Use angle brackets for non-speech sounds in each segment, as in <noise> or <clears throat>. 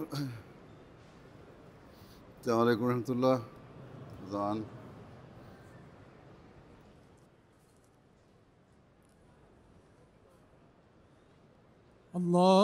السلام عليكم ورحمة الله زعان الله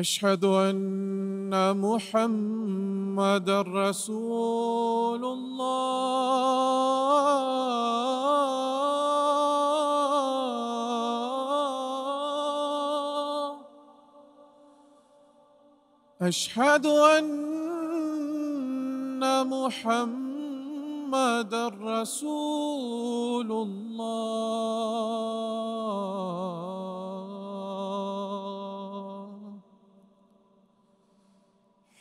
اشهد ان محمدا رسول الله اشهد ان محمدا رسول الله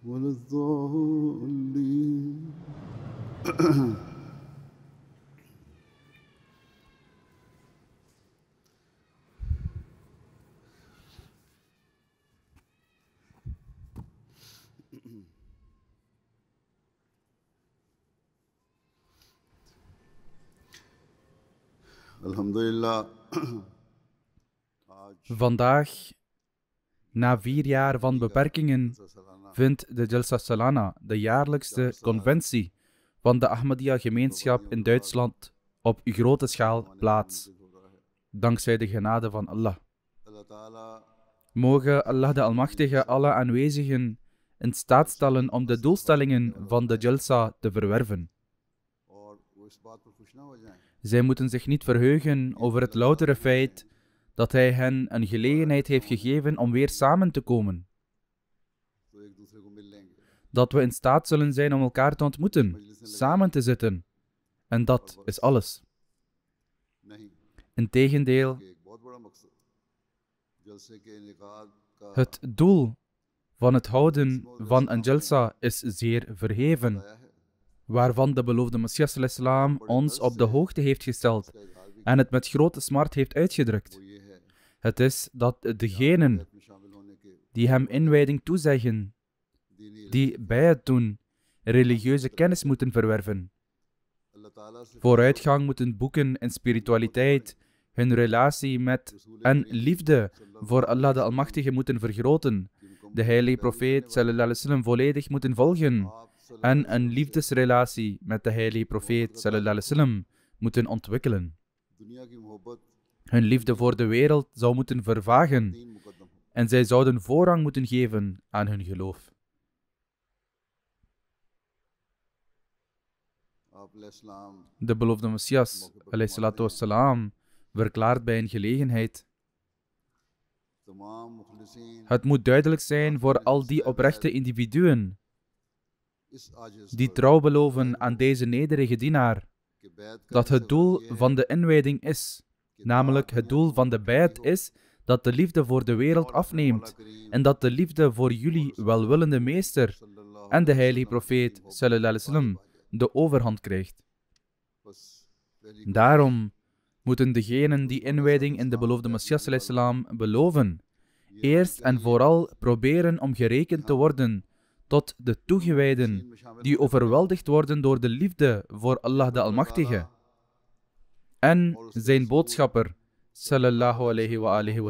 ولا Vandaag, na vier jaar van beperkingen, vindt de Jalsa Salana, de jaarlijkse conventie van de Ahmadiyya-gemeenschap in Duitsland, op grote schaal plaats, dankzij de genade van Allah. Mogen Allah de Almachtige alle aanwezigen in staat stellen om de doelstellingen van de Jalsa te verwerven. Zij moeten zich niet verheugen over het loutere feit dat hij hen een gelegenheid heeft gegeven om weer samen te komen dat we in staat zullen zijn om elkaar te ontmoeten, samen te zitten. En dat is alles. Integendeel, het doel van het houden van een jalsa is zeer verheven, waarvan de beloofde Messias islam ons op de hoogte heeft gesteld en het met grote smart heeft uitgedrukt. Het is dat degenen die hem inwijding toezeggen, die bij het doen religieuze kennis moeten verwerven, vooruitgang moeten boeken in spiritualiteit, hun relatie met en liefde voor Allah de Almachtige moeten vergroten, de heilige profeet wasallam volledig moeten volgen en een liefdesrelatie met de heilige profeet wasallam moeten ontwikkelen. Hun liefde voor de wereld zou moeten vervagen en zij zouden voorrang moeten geven aan hun geloof. De beloofde Messias, wassalam, verklaart bij een gelegenheid. Het moet duidelijk zijn voor al die oprechte individuen die trouw beloven aan deze nederige dienaar, dat het doel van de inwijding is, namelijk het doel van de bijt is dat de liefde voor de wereld afneemt en dat de liefde voor jullie welwillende meester en de heilige profeet sallallahu de overhand krijgt. Daarom moeten degenen die inwijding in de beloofde Messias beloven, eerst en vooral proberen om gerekend te worden tot de toegewijden die overweldigd worden door de liefde voor Allah de Almachtige en zijn boodschapper sallallahu alayhi wa alayhi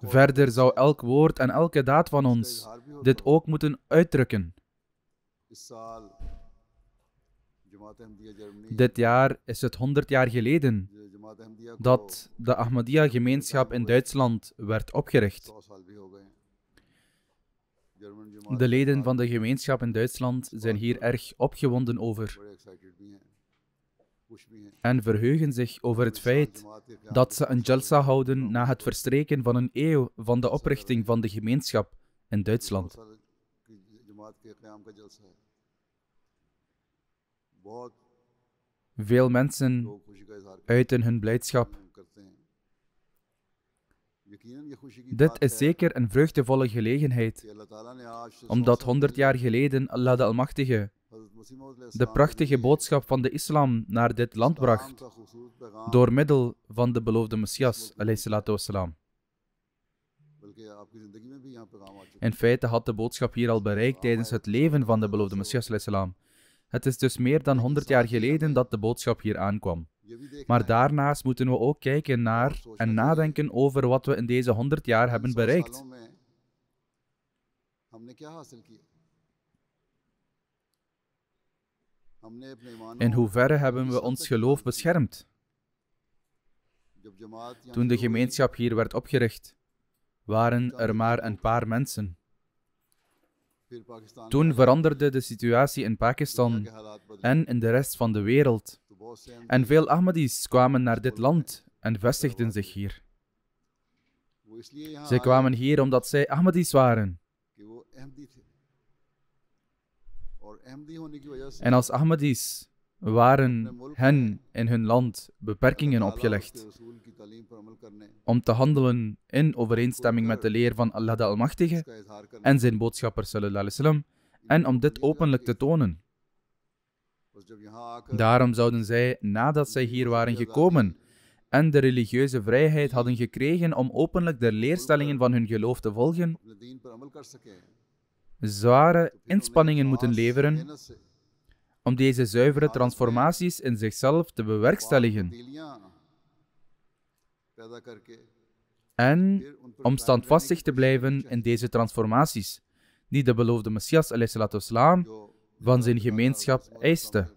Verder zou elk woord en elke daad van ons dit ook moeten uitdrukken. Dit jaar is het 100 jaar geleden dat de Ahmadiyya-gemeenschap in Duitsland werd opgericht. De leden van de gemeenschap in Duitsland zijn hier erg opgewonden over en verheugen zich over het feit dat ze een jalsa houden na het verstreken van een eeuw van de oprichting van de gemeenschap in Duitsland. Veel mensen uiten hun blijdschap. Dit is zeker een vreugdevolle gelegenheid, omdat honderd jaar geleden Allah de Almachtige de prachtige boodschap van de islam naar dit land bracht door middel van de beloofde Messias. In feite had de boodschap hier al bereikt ah, tijdens het leven van de beloofde Messias. Het is dus meer dan 100 jaar geleden dat de boodschap hier aankwam. Maar daarnaast moeten we ook kijken naar en nadenken over wat we in deze 100 jaar hebben bereikt. In hoeverre hebben we ons geloof beschermd? Toen de gemeenschap hier werd opgericht, waren er maar een paar mensen. Toen veranderde de situatie in Pakistan en in de rest van de wereld. En veel Ahmadis kwamen naar dit land en vestigden zich hier. Ze kwamen hier omdat zij Ahmadis waren. En als Ahmadis waren hen in hun land beperkingen opgelegd om te handelen in overeenstemming met de leer van Allah de Almachtige en zijn boodschapper Wasallam en om dit openlijk te tonen. Eh, Daarom zouden zij, nadat zij hier waren gekomen eh, en de religieuze vrijheid hadden gekregen om openlijk de leerstellingen van hun geloof te volgen, zware inspanningen moeten leveren om deze zuivere transformaties in zichzelf te bewerkstelligen en om standvastig te blijven in deze transformaties die de beloofde Messias salam, van zijn gemeenschap eiste.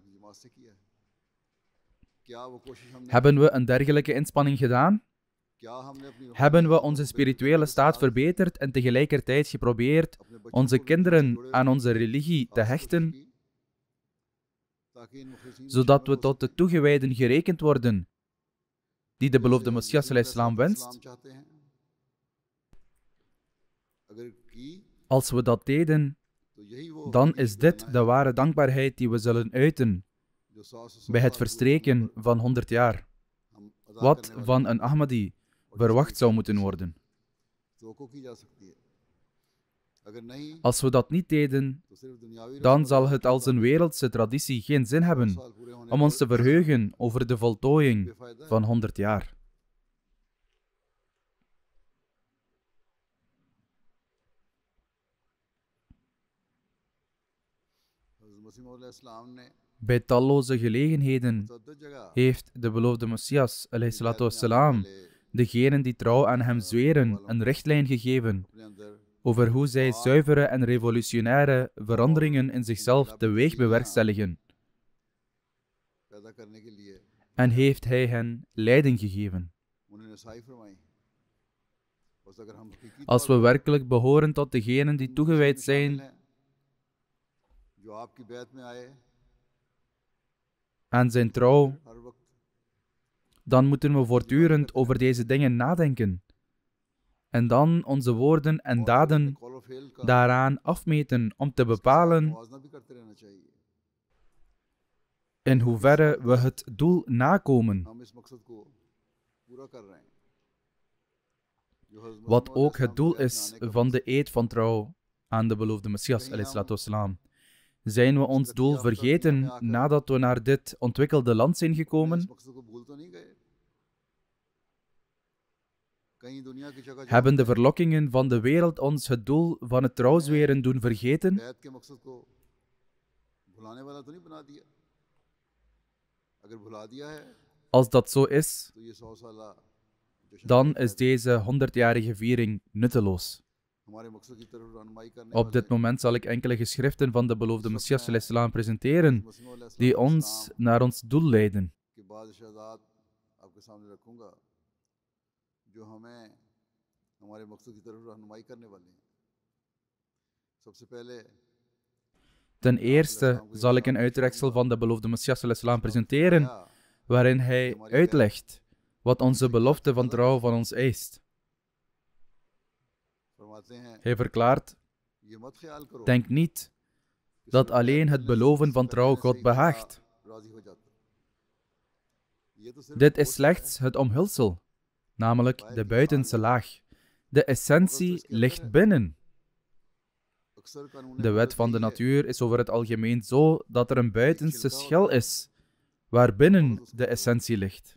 Hebben we een dergelijke inspanning gedaan? Hebben we onze spirituele staat verbeterd en tegelijkertijd geprobeerd onze kinderen aan onze religie te hechten, zodat we tot de toegewijden gerekend worden die de beloofde eh, Messias islam wenst? Als we dat deden, dan is dit de ware dankbaarheid die we zullen uiten bij het verstreken van 100 jaar. Wat van een Ahmadi verwacht zou moeten worden. Als we dat niet deden, dan zal het als een wereldse traditie geen zin hebben om ons te verheugen over de voltooiing van 100 jaar. Bij talloze gelegenheden heeft de beloofde Messias, salam, degenen die trouw aan hem zweren, een richtlijn gegeven over hoe zij zuivere en revolutionaire veranderingen in zichzelf teweeg bewerkstelligen. En heeft hij hen leiding gegeven. Als we werkelijk behoren tot degenen die toegewijd zijn aan zijn trouw, dan moeten we voortdurend over deze dingen nadenken. En dan onze woorden en daden daaraan afmeten om te bepalen in hoeverre we het doel nakomen. Wat ook het doel is van de eed van trouw aan de beloofde Messias, zijn we ons doel vergeten nadat we naar dit ontwikkelde land zijn gekomen? Hebben de verlokkingen van de wereld ons het doel van het trouwzweren doen vergeten? Als dat zo is, dan is deze honderdjarige viering nutteloos. Op dit moment zal ik enkele geschriften van de beloofde Messias salam presenteren, nou die ons naar ons doel leiden. Nou, Ten eerste zal ik een uitreksel van de beloofde Messias salam presenteren, waarin hij uitlegt wat onze belofte van trouw van ons eist. Hij verklaart: Denk niet dus dat alleen het dus beloven van trouw God behaagt. Dus Dit is slechts het omhulsel, namelijk de buitenste laag. De essentie ligt eh, binnen. De wet van de eh, natuur is over het algemeen zo dat er een buitenste schil is, waarbinnen de essentie ligt.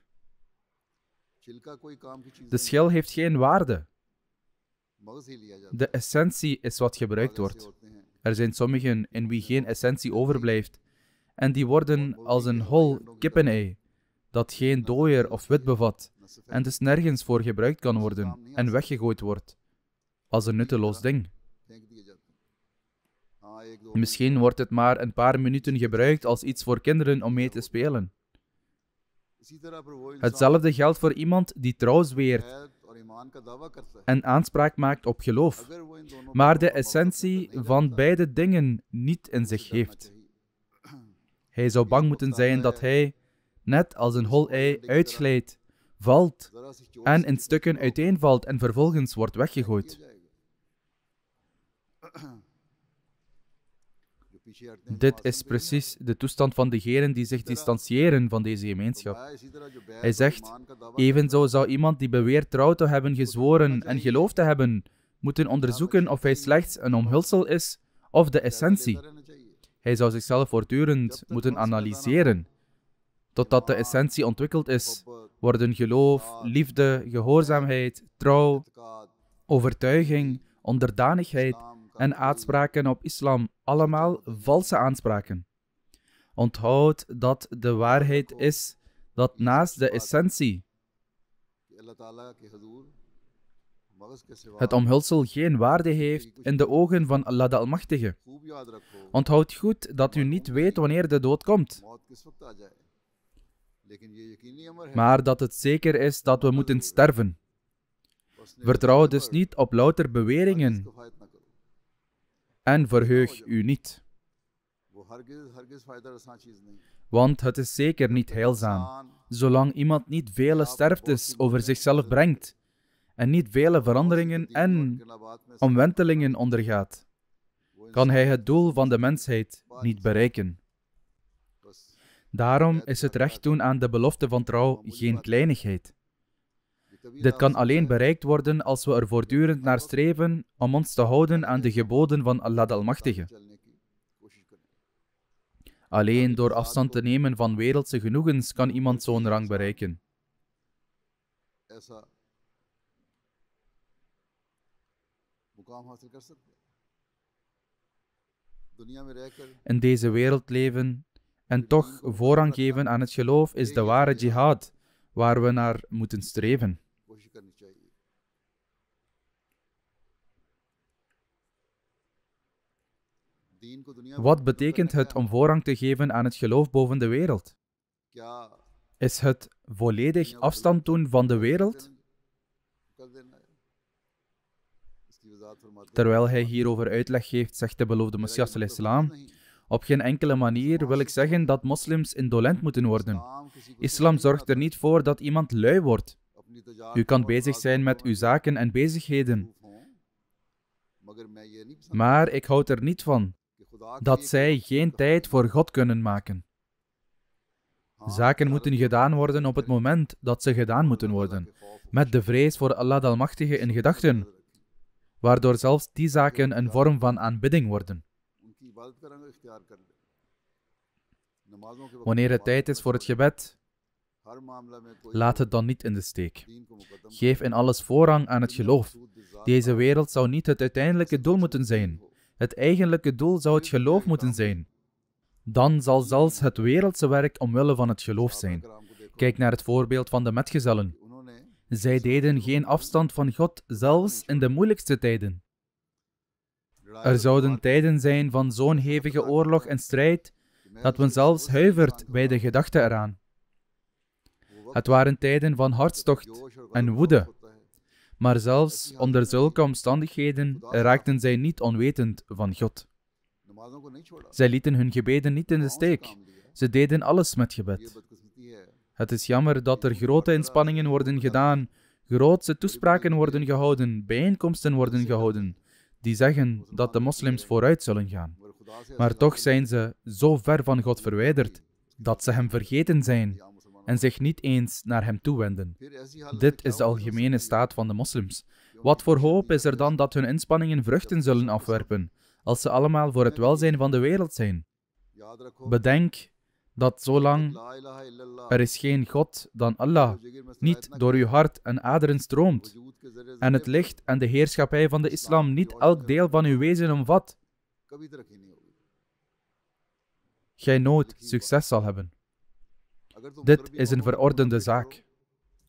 De schil heeft geen waarde. De essentie is wat gebruikt wordt. Er zijn sommigen in wie geen essentie overblijft, en die worden als een hol kippenei, dat geen dooier of wit bevat, en dus nergens voor gebruikt kan worden en weggegooid wordt, als een nutteloos ding. Ah, Misschien wordt het maar een paar minuten gebruikt als iets voor kinderen om mee te spelen. Hetzelfde geldt voor iemand die trouw zweert en aanspraak maakt op geloof, maar de essentie van beide dingen niet in zich heeft. Hij zou bang moeten zijn dat hij, net als een hol ei, uitglijdt, valt en in stukken uiteenvalt en vervolgens wordt weggegooid. Dit is precies de toestand van degenen die zich distancieren van deze gemeenschap. Hij zegt: Evenzo zou iemand die beweert trouw te hebben gezworen en geloof te hebben, moeten onderzoeken of hij slechts een omhulsel is of de essentie. Hij zou zichzelf voortdurend moeten analyseren. Totdat de essentie ontwikkeld is, worden geloof, liefde, gehoorzaamheid, trouw, overtuiging, onderdanigheid en aanspraken op islam, allemaal valse aanspraken. Onthoud dat de waarheid is dat naast de essentie het omhulsel geen waarde heeft in de ogen van Allah de Almachtige. Onthoud goed dat u niet weet wanneer de dood komt. Maar dat het zeker is dat we moeten sterven. Vertrouw dus niet op louter beweringen en verheug u niet. Want het is zeker niet heilzaam, zolang iemand niet vele sterftes over zichzelf brengt en niet vele veranderingen en omwentelingen ondergaat, kan hij het doel van de mensheid niet bereiken. Daarom is het recht doen aan de belofte van trouw geen kleinigheid. Dit kan alleen bereikt worden als we er voortdurend naar streven om ons te houden aan de geboden van Allah de Almachtige. Alleen door afstand te nemen van wereldse genoegens kan iemand zo'n rang bereiken. In deze wereld leven en toch voorrang geven aan het geloof is de ware jihad waar we naar moeten streven. Wat betekent het om voorrang te geven aan het geloof boven de wereld? Is het volledig afstand doen van de wereld? Terwijl hij hierover uitleg geeft, zegt de beloofde Messias al-Islam: Op geen enkele manier wil ik zeggen dat moslims indolent moeten worden. Islam zorgt er niet voor dat iemand lui wordt. U kan bezig zijn met uw zaken en bezigheden. Maar ik houd er niet van dat zij geen tijd voor God kunnen maken. Zaken moeten gedaan worden op het moment dat ze gedaan moeten worden, met de vrees voor Allah de Almachtige in gedachten, waardoor zelfs die zaken een vorm van aanbidding worden. Wanneer het tijd is voor het gebed, laat het dan niet in de steek. Geef in alles voorrang aan het geloof. Deze wereld zou niet het uiteindelijke doel moeten zijn. Het eigenlijke doel zou het geloof moeten zijn. Dan zal zelfs het wereldse werk omwille van het geloof zijn. Kijk naar het voorbeeld van de metgezellen. Zij deden geen afstand van God, zelfs in de moeilijkste tijden. Er zouden tijden zijn van zo'n hevige oorlog en strijd dat men zelfs huivert bij de gedachte eraan. Het waren tijden van hartstocht en woede, maar zelfs onder zulke omstandigheden raakten zij niet onwetend van God. Zij lieten hun gebeden niet in de steek. Ze deden alles met gebed. Het is jammer dat er grote eh, inspanningen worden gedaan, grootse toespraken eh, worden gehouden, bijeenkomsten worden gehouden, die zeggen dat de moslims vooruit zullen gaan. Maar toch zijn ze zo ver van God verwijderd dat ze Hem vergeten zijn en zich niet eens naar hem toewenden. Dit is de algemene staat van de moslims. Wat voor hoop is er dan dat hun inspanningen vruchten zullen afwerpen, als ze allemaal voor het welzijn van de wereld zijn? Bedenk dat zolang er is geen God dan Allah, niet door uw hart en aderen stroomt, en het licht en de heerschappij van de islam niet elk deel van uw wezen omvat, gij nooit succes zal hebben. Dit is een verordende zaak.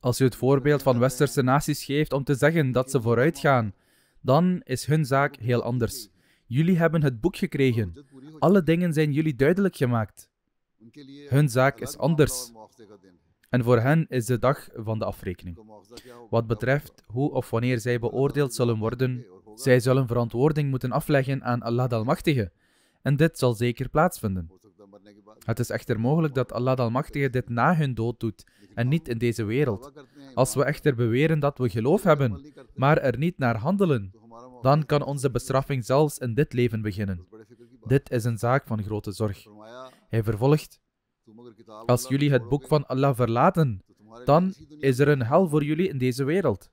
Als u het voorbeeld van westerse naties geeft om te zeggen dat ze vooruit gaan, dan is hun zaak heel anders. Jullie hebben het boek gekregen. Alle dingen zijn jullie duidelijk gemaakt. Hun zaak is anders. En voor hen is de dag van de afrekening. Wat betreft hoe of wanneer zij beoordeeld zullen worden, zij zullen verantwoording moeten afleggen aan Allah de Almachtige. En dit zal zeker plaatsvinden. Het is echter mogelijk dat Allah de Almachtige dit na hun dood doet en niet in deze wereld. Als we echter beweren dat we geloof hebben, maar er niet naar handelen, dan kan onze bestraffing zelfs in dit leven beginnen. Dit is een zaak van grote zorg. Hij vervolgt: Als jullie het boek van Allah verlaten, dan is er een hel voor jullie in deze wereld.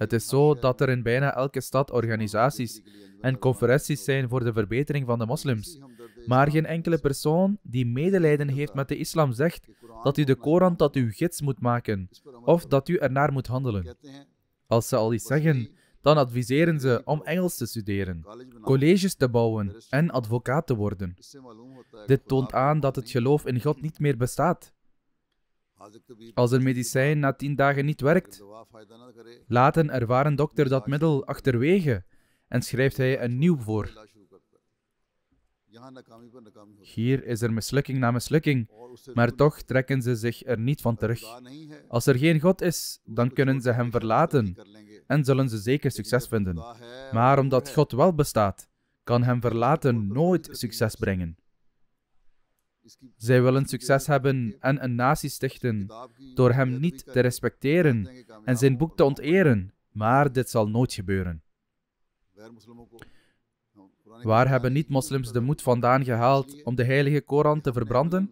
Het is zo dat er in bijna elke stad organisaties en conferenties zijn voor de verbetering van de moslims. Maar geen enkele persoon die medelijden heeft met de islam zegt dat u de Koran tot uw gids moet maken of dat u ernaar moet handelen. Als ze al iets zeggen, dan adviseren ze om Engels te studeren, colleges te bouwen en advocaat te worden. Dit toont aan dat het geloof in God niet meer bestaat. Als een medicijn na tien dagen niet werkt, laat een ervaren dokter dat middel achterwege en schrijft hij een nieuw voor. Hier is er mislukking na mislukking, maar toch trekken ze zich er niet van terug. Als er geen God is, dan kunnen ze Hem verlaten en zullen ze zeker succes vinden. Maar omdat God wel bestaat, kan Hem verlaten nooit succes brengen. Zij willen succes hebben en een natie stichten door hem niet te respecteren en zijn boek te onteren, maar dit zal nooit gebeuren. Waar nou, hebben niet-moslims de moed vandaan gehaald om de heilige Koran te verbranden?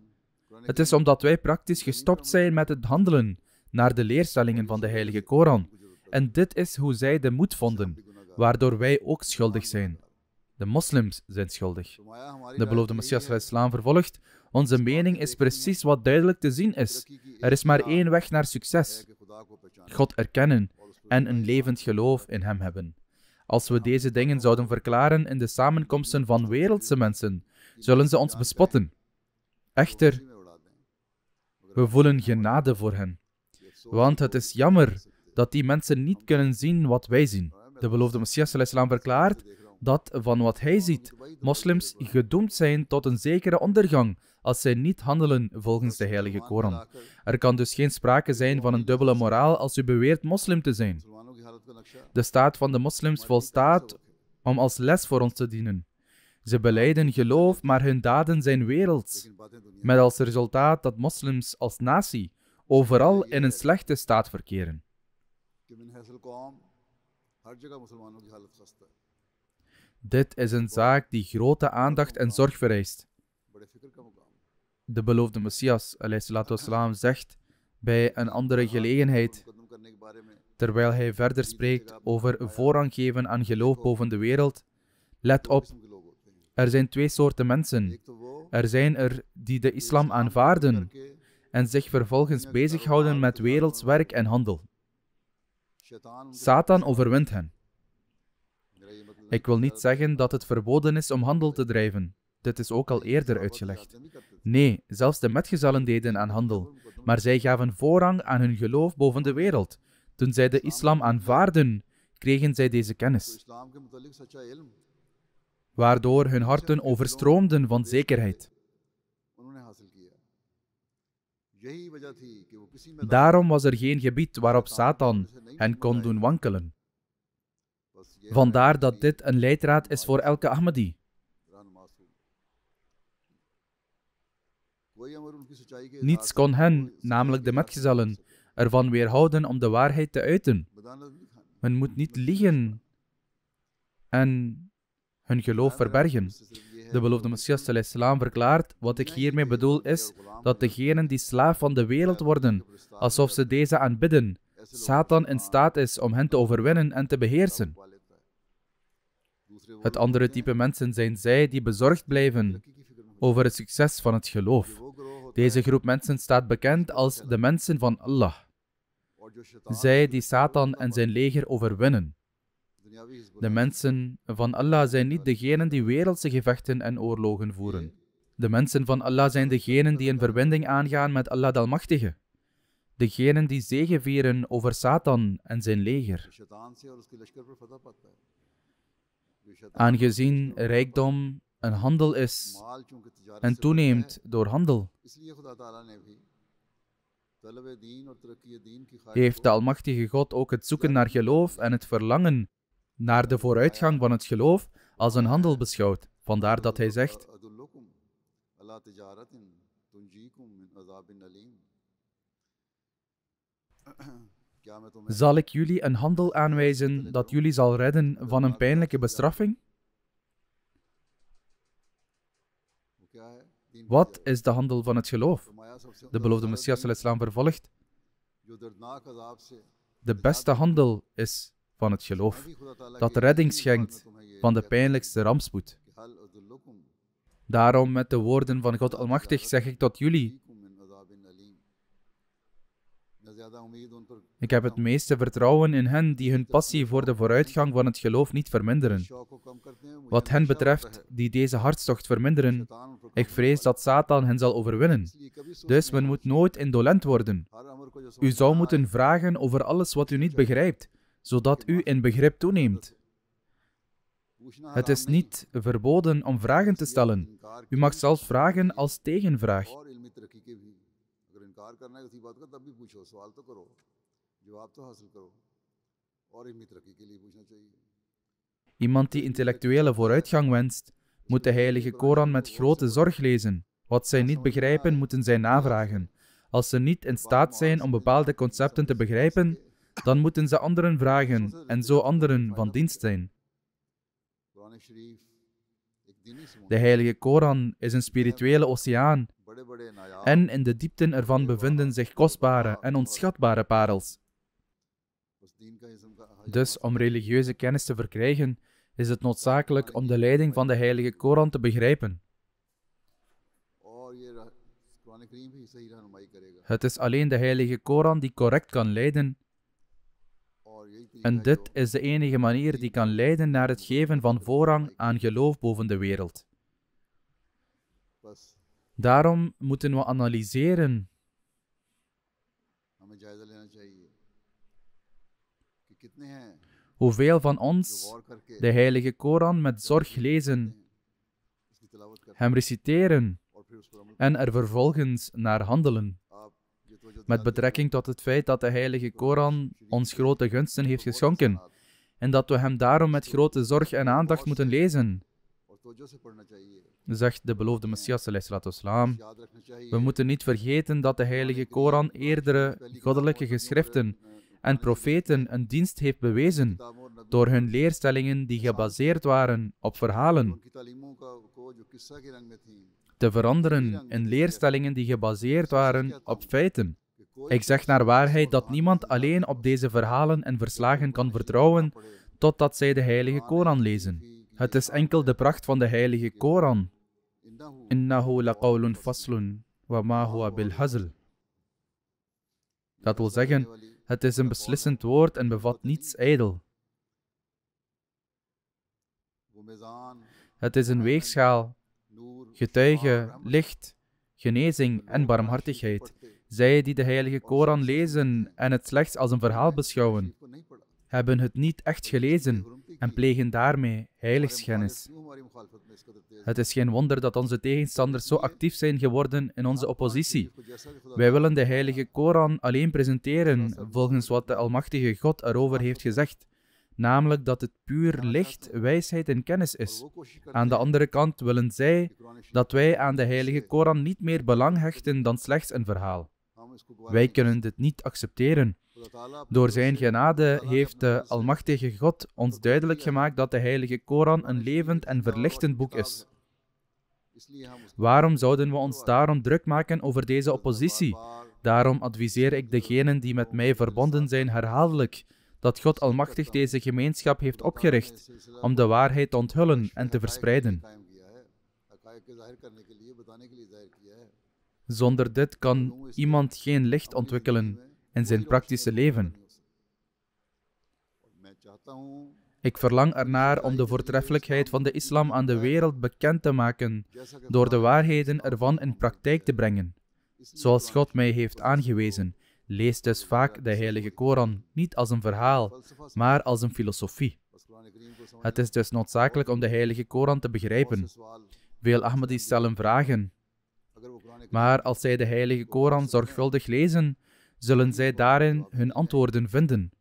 Het is omdat wij praktisch gestopt zijn met het handelen naar de leerstellingen van de heilige Koran. En dit is hoe zij de moed vonden, waardoor wij ook schuldig zijn. De moslims zijn schuldig. De beloofde Messias van Islam vervolgt onze mening is precies wat duidelijk te zien is. Er is maar één weg naar succes: God erkennen en een levend geloof in Hem hebben. Als we deze dingen zouden verklaren in de samenkomsten van wereldse mensen, zullen ze ons bespotten. Echter, we voelen genade voor hen. Want het is jammer dat die mensen niet kunnen zien wat wij zien. De beloofde Messias islam verklaart dat van wat hij ziet, moslims gedoemd zijn tot een zekere ondergang als zij niet handelen volgens de heilige Koran. Er kan dus geen sprake zijn van een dubbele moraal als u beweert moslim te zijn. De staat van de moslims volstaat om als les voor ons te dienen. Ze beleiden geloof, maar hun daden zijn werelds, met als resultaat dat moslims als natie overal in een slechte staat verkeren. Dit is een zaak die grote aandacht en zorg vereist de beloofde Messias Islam, zegt bij een andere gelegenheid, terwijl hij verder spreekt over voorrang geven aan geloof boven de wereld. Let op, er zijn twee soorten mensen. Er zijn er die de islam aanvaarden en zich vervolgens bezighouden met werelds werk en handel. Satan overwint hen. Ik wil niet zeggen dat het verboden is om handel te drijven. Dit is ook al eerder uitgelegd. Nee, zelfs de metgezellen deden aan handel, maar zij gaven voorrang aan hun geloof boven de wereld. Toen zij de islam aanvaarden, kregen zij deze kennis, waardoor hun harten overstroomden van zekerheid. Daarom was er geen gebied waarop Satan hen kon doen wankelen. Vandaar dat dit een leidraad is voor elke Ahmadi. Niets kon hen, namelijk de metgezellen, ervan weerhouden om de waarheid te uiten. Men moet niet liegen en hun geloof verbergen. De beloofde Messias islam verklaart, wat ik hiermee bedoel is, dat degenen die slaaf van de wereld worden, alsof ze deze aanbidden, Satan in staat is om hen te overwinnen en te beheersen. Het andere type mensen zijn zij die bezorgd blijven over het succes van het geloof. Deze groep mensen staat bekend als de mensen van Allah. Zij die Satan en zijn leger overwinnen. De mensen van Allah zijn niet degenen die wereldse gevechten en oorlogen voeren. De mensen van Allah zijn degenen die een verbinding aangaan met Allah de Almachtige. Degenen die vieren over Satan en zijn leger. Aangezien rijkdom een handel is en toeneemt door handel, heeft de Almachtige God ook het zoeken naar geloof en het verlangen naar de vooruitgang van het geloof als een handel beschouwd. Vandaar dat hij zegt. Zal ik jullie een handel aanwijzen dat jullie zal redden van een pijnlijke bestraffing? Wat is de handel van het geloof? De beloofde Messias zal islam vervolgt. De beste handel is van het geloof, dat redding schenkt van de pijnlijkste rampspoed. Daarom met de woorden van God Almachtig zeg ik tot jullie. Ik heb het meeste vertrouwen in hen die hun passie voor de vooruitgang van het geloof niet verminderen. Wat hen betreft, die deze hartstocht verminderen, ik vrees dat Satan hen zal overwinnen. Dus men moet nooit indolent worden. U zou moeten vragen over alles wat u niet begrijpt, zodat u in begrip toeneemt. Het is niet verboden om vragen te stellen. U mag zelfs vragen als tegenvraag. Iemand die intellectuele vooruitgang wenst, moet de heilige Koran met grote zorg lezen. Wat zij niet begrijpen, moeten zij navragen. Als ze niet in staat zijn om bepaalde concepten te begrijpen, dan moeten ze anderen vragen en zo anderen van dienst zijn. De heilige Koran is een spirituele oceaan en in de diepten ervan bevinden zich kostbare en onschatbare parels. Ah, dus om religieuze kennis te verkrijgen, is het noodzakelijk om de leiding van de heilige Koran te begrijpen. Oh, eh, het is alleen de heilige Koran die correct kan leiden. Oh, en dit is de enige manier die kan leiden naar het geven van voorrang aan geloof boven de wereld. Daarom moeten we analyseren nou, Hoeveel van ons de heilige Koran met zorg lezen, hem reciteren en er vervolgens naar handelen. Ah, met betrekking tot het feit dat de heilige Koran ons grote gunsten heeft geschonken en dat we hem daarom met grote zorg en aandacht moeten lezen. Zegt de beloofde Messias, we moeten niet vergeten dat de heilige Koran eerdere goddelijke geschriften en profeten een dienst heeft bewezen door hun leerstellingen die gebaseerd waren op verhalen te veranderen in leerstellingen die gebaseerd waren op feiten. Ik zeg naar waarheid dat niemand alleen op deze verhalen en verslagen kan vertrouwen totdat zij de heilige Koran lezen. Het is enkel de pracht van de heilige Koran. Innahu faslun huwa Dat wil zeggen, het is een beslissend woord en bevat niets ijdel. Het is een weegschaal, getuige, licht, genezing en barmhartigheid. Zij die de heilige Koran lezen en het slechts als een verhaal beschouwen, hebben het niet echt gelezen en plegen daarmee heiligschennis. Het is geen wonder dat onze tegenstanders zo actief zijn geworden in onze oppositie. Wij willen de heilige Koran alleen presenteren volgens wat de Almachtige God erover heeft gezegd, namelijk dat het puur licht, wijsheid en kennis is. Aan de andere kant willen zij dat wij aan de heilige Koran niet meer belang hechten dan slechts een verhaal. Wij kunnen dit niet accepteren. Door zijn genade heeft de Almachtige God ons duidelijk gemaakt dat de Heilige Koran een levend en verlichtend boek is. Waarom zouden we ons daarom druk maken over deze oppositie? Daarom adviseer ik degenen die met mij verbonden zijn herhaaldelijk dat God Almachtig deze gemeenschap heeft opgericht om de waarheid te onthullen en te verspreiden. Zonder dit kan iemand geen licht ontwikkelen in zijn praktische leven. Ik verlang ernaar om de voortreffelijkheid van de islam aan de wereld bekend te maken door de waarheden ervan in praktijk te brengen. Zoals God mij heeft aangewezen, lees dus vaak de Heilige Koran niet als een verhaal, maar als een filosofie. Het is dus noodzakelijk om de Heilige Koran te begrijpen. Veel Ahmadis stellen vragen. Maar als zij de heilige Koran zorgvuldig lezen, zullen zij daarin hun antwoorden vinden.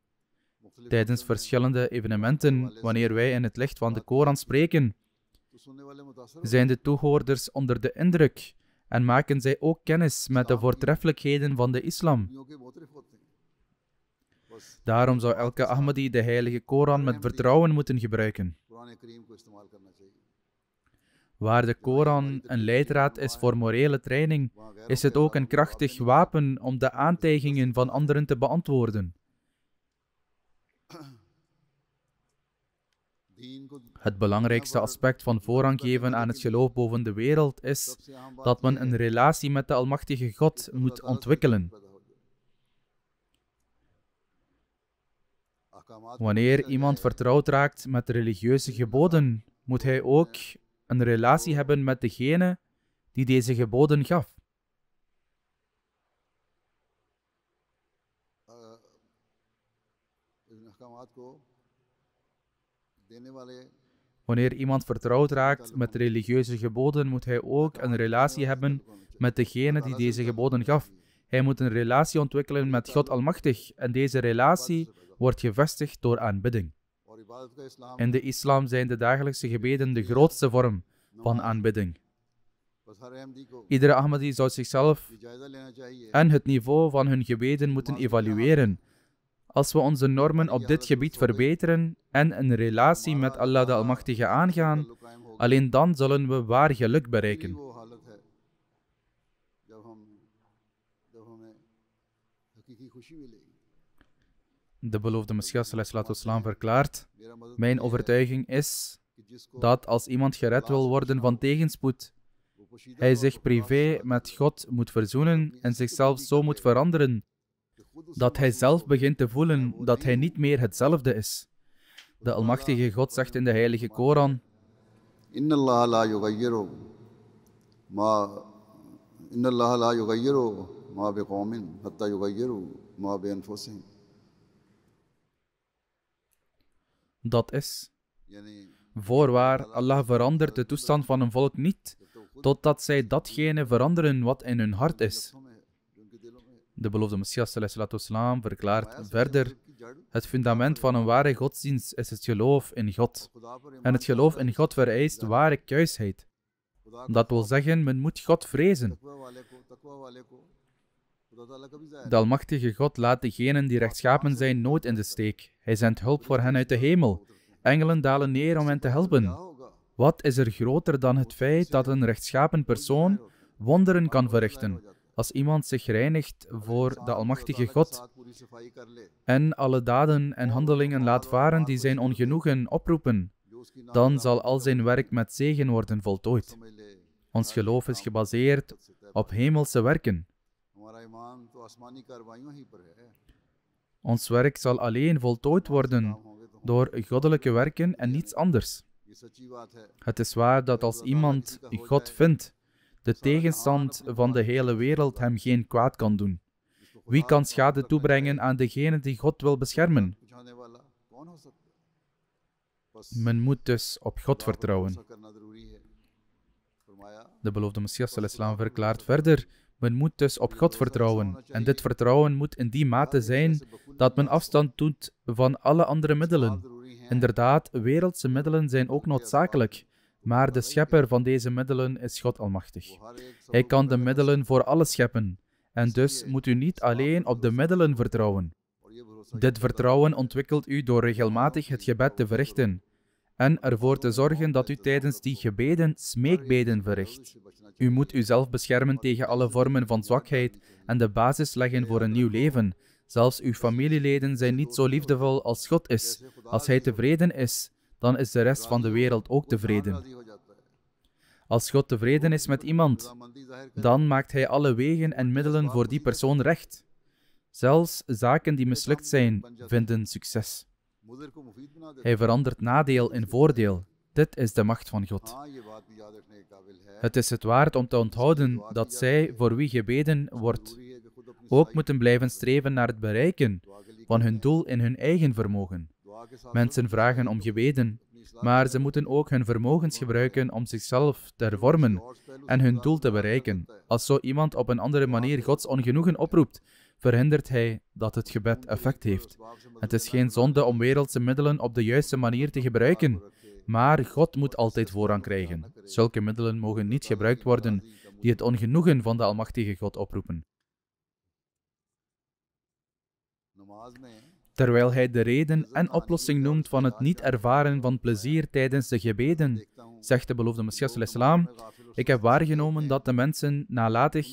Tijdens verschillende evenementen, wanneer wij in het licht van de Koran spreken, zijn de toehoorders onder de indruk en maken zij ook kennis met de voortreffelijkheden van de islam. Daarom zou elke Ahmadi de heilige Koran met vertrouwen moeten gebruiken. Waar de Koran een leidraad is voor morele training, is het ook een krachtig wapen om de aantijgingen van anderen te beantwoorden. Het belangrijkste aspect van voorrang geven aan het geloof boven de wereld is dat men een relatie met de Almachtige God moet ontwikkelen. Wanneer iemand vertrouwd raakt met religieuze geboden, moet hij ook een relatie hebben met degene die deze geboden gaf. Eh, Wanneer iemand vertrouwd raakt met religieuze geboden, moet hij ook een relatie hebben met degene die deze geboden gaf. Hij moet een relatie ontwikkelen met God Almachtig en deze relatie wordt gevestigd door aanbidding. In de islam zijn de dagelijkse gebeden de grootste vorm van aanbidding. Iedere Ahmadi zou zichzelf en het niveau van hun gebeden moeten evalueren. Als we onze normen op dit gebied verbeteren en een relatie met Allah de Almachtige aangaan, alleen dan zullen we waar geluk bereiken de beloofde Messias verklaart: Mijn eh, overtuiging is dat als iemand gered wil worden van tegenspoed, hij zich privé met God moet verzoenen en zichzelf zo moet veranderen dat hij zelf begint te voelen dat hij niet meer hetzelfde is. De Almachtige God zegt in de Heilige Koran: Inna Allah la yughayyiru ma bi Allah hatta yughayyiru ma bi anfusihim. Dat is, voorwaar, Allah verandert de toestand van een volk niet, totdat zij datgene veranderen wat in hun hart is. De beloofde Messias verklaart verder: Het fundament van een ware godsdienst is het geloof in God. En het geloof in God vereist ware kuisheid. Dat wil zeggen, men moet God vrezen. De Almachtige God laat degenen die rechtschapen zijn nooit in de steek. Hij zendt hulp voor hen uit de hemel. Engelen dalen neer om hen te helpen. Wat is er groter dan het feit dat een rechtschapen persoon wonderen kan verrichten als iemand zich reinigt voor de Almachtige God en alle daden en handelingen laat varen die zijn ongenoegen oproepen? Dan zal al zijn werk met zegen worden voltooid. Ons geloof is gebaseerd op hemelse werken. Ons werk zal alleen voltooid worden door goddelijke werken en niets anders. Het is waar dat als iemand God vindt, de tegenstand van de hele wereld hem geen kwaad kan doen. Wie kan schade toebrengen aan degene die God wil beschermen? Men moet dus op God vertrouwen. De beloofde Messias al-Islam verklaart verder men moet dus op God vertrouwen. En dit vertrouwen moet in die mate zijn dat men afstand doet van alle andere middelen. Inderdaad, wereldse middelen zijn ook noodzakelijk. Maar de schepper van deze middelen is God Almachtig. Hij kan de middelen voor alles scheppen. En dus moet u niet alleen op de middelen vertrouwen. Dit vertrouwen ontwikkelt u door regelmatig het gebed te verrichten en ervoor te zorgen dat u tijdens die gebeden smeekbeden verricht. U moet uzelf beschermen tegen alle vormen van zwakheid en de basis leggen voor een nieuw leven. Zelfs uw familieleden zijn niet zo liefdevol als God is. Als Hij tevreden is, dan is de rest van de wereld ook tevreden. Als God tevreden is met iemand, dan maakt Hij alle wegen en middelen voor die persoon recht. Zelfs zaken die mislukt zijn, vinden succes. Hij verandert nadeel in voordeel. Dit is de macht van God. Ah, het is het waard om te onthouden dat zij, voor wie gebeden wordt, ook moeten blijven streven naar het bereiken van hun doel in hun eigen vermogen. Mensen vragen om gebeden, maar ze moeten ook hun vermogens gebruiken om zichzelf te hervormen en hun doel te bereiken. Als zo iemand op een andere manier Gods ongenoegen oproept, verhindert hij dat het gebed effect heeft. Het is geen zonde om wereldse middelen op de juiste manier te gebruiken, maar God moet altijd voorrang krijgen. Zulke middelen mogen niet gebruikt worden die het ongenoegen van de Almachtige God oproepen. Terwijl hij de reden en oplossing noemt van het niet ervaren van plezier tijdens de gebeden, zegt de beloofde Messias islam ik heb waargenomen dat de mensen nalatig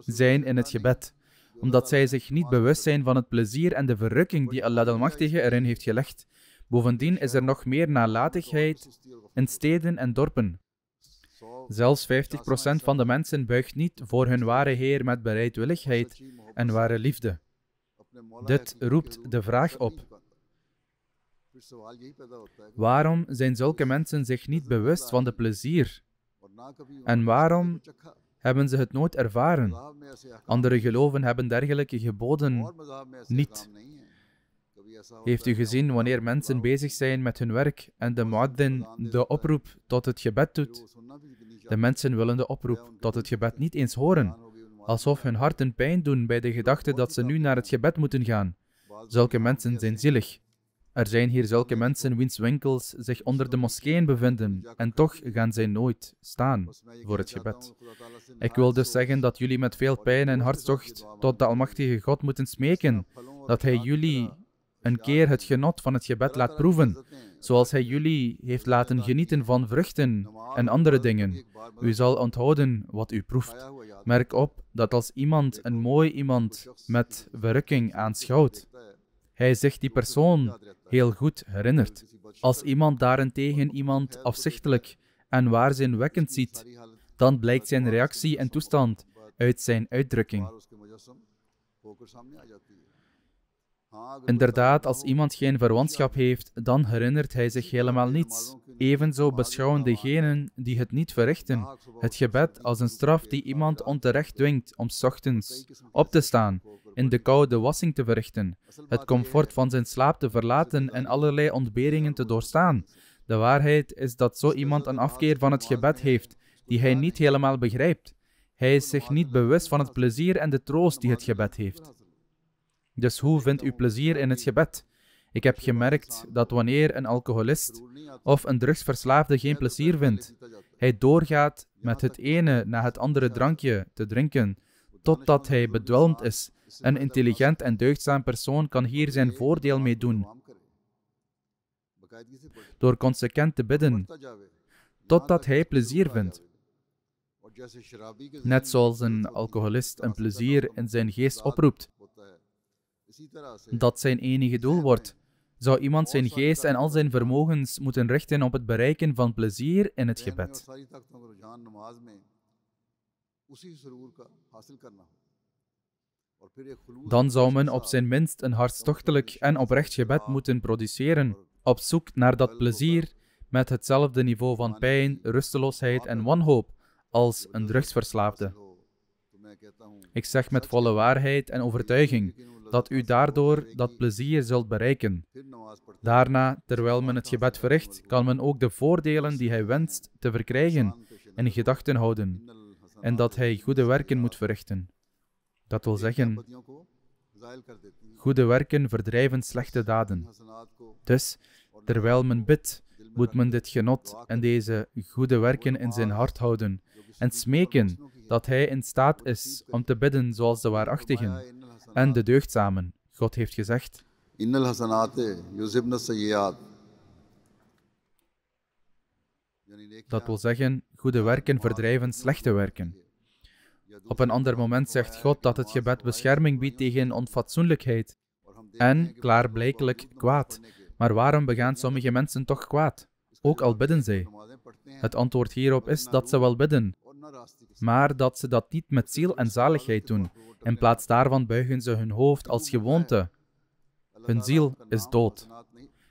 zijn in het gebed omdat zij zich niet bewust zijn van het plezier en de verrukking die Allah de Almachtige erin heeft gelegd. Bovendien is er nog meer nalatigheid in steden en dorpen. Zelfs 50% van de mensen buigt niet voor hun ware Heer met bereidwilligheid en ware liefde. Dit roept de vraag op. Waarom zijn zulke mensen zich niet bewust van de plezier? En waarom hebben ze het nooit ervaren. Andere geloven hebben dergelijke geboden niet. Heeft u gezien wanneer mensen bezig zijn met hun werk en de muaddin de oproep tot het gebed doet? De mensen willen de oproep tot het gebed niet eens horen, alsof hun harten pijn doen bij de gedachte dat ze nu naar het gebed moeten gaan. Zulke mensen zijn zielig. Er zijn hier zulke mensen wiens winkels zich onder de moskeeën bevinden, en toch gaan zij nooit staan voor het gebed. Ik wil dus zeggen dat jullie met veel pijn en hartstocht tot de Almachtige God moeten smeken, dat Hij jullie een keer het genot van het gebed laat proeven, zoals Hij jullie heeft laten genieten van vruchten en andere dingen. U zal onthouden wat u proeft. Merk op dat als iemand een mooi iemand met verrukking aanschouwt, hij zich die persoon heel goed herinnert. Als iemand daarentegen iemand afzichtelijk en waarzinwekkend ziet, dan blijkt zijn reactie en toestand uit zijn uitdrukking. Inderdaad, als iemand geen verwantschap heeft, dan herinnert hij zich helemaal niets. Evenzo beschouwen degenen die het niet verrichten het gebed als een straf die iemand onterecht dwingt om s ochtends op te staan in de koude wassing te verrichten, het comfort van zijn slaap te verlaten en allerlei ontberingen te doorstaan. De waarheid is dat zo iemand een afkeer van het gebed heeft, die hij niet helemaal begrijpt. Hij is zich niet bewust van het plezier en de troost die het gebed heeft. Dus hoe vindt u plezier in het gebed? Ik heb gemerkt dat wanneer een alcoholist of een drugsverslaafde geen plezier vindt, hij doorgaat met het ene na het andere drankje te drinken, totdat hij bedwelmd is een intelligent en deugdzaam persoon kan hier zijn voordeel mee doen. Door consequent te bidden, totdat hij plezier vindt. Net zoals een alcoholist een plezier in zijn geest oproept. Dat zijn enige doel wordt. Zou iemand zijn geest en al zijn vermogens moeten richten op het bereiken van plezier in het gebed? Dan zou men op zijn minst een hartstochtelijk en oprecht gebed moeten produceren, op zoek naar dat plezier met hetzelfde niveau van pijn, rusteloosheid en wanhoop als een drugsverslaafde. Ik zeg met volle waarheid en overtuiging dat u daardoor dat plezier zult bereiken. Daarna, terwijl men het gebed verricht, kan men ook de voordelen die hij wenst te verkrijgen in gedachten houden en dat hij goede werken moet verrichten. Dat wil zeggen, goede werken verdrijven slechte daden. Dus, terwijl men bidt, moet men dit genot en deze goede werken in zijn hart houden en smeken dat hij in staat is om te bidden zoals de waarachtigen en de deugdzamen. God heeft gezegd. Dat wil zeggen, goede werken verdrijven slechte werken. Op een ander moment zegt God dat het gebed bescherming biedt tegen onfatsoenlijkheid en klaarblijkelijk kwaad. Maar waarom begaan sommige mensen toch kwaad, ook al bidden zij? Het antwoord hierop is dat ze wel bidden, maar dat ze dat niet met ziel en zaligheid doen. In plaats daarvan buigen ze hun hoofd als gewoonte. Hun ziel is dood.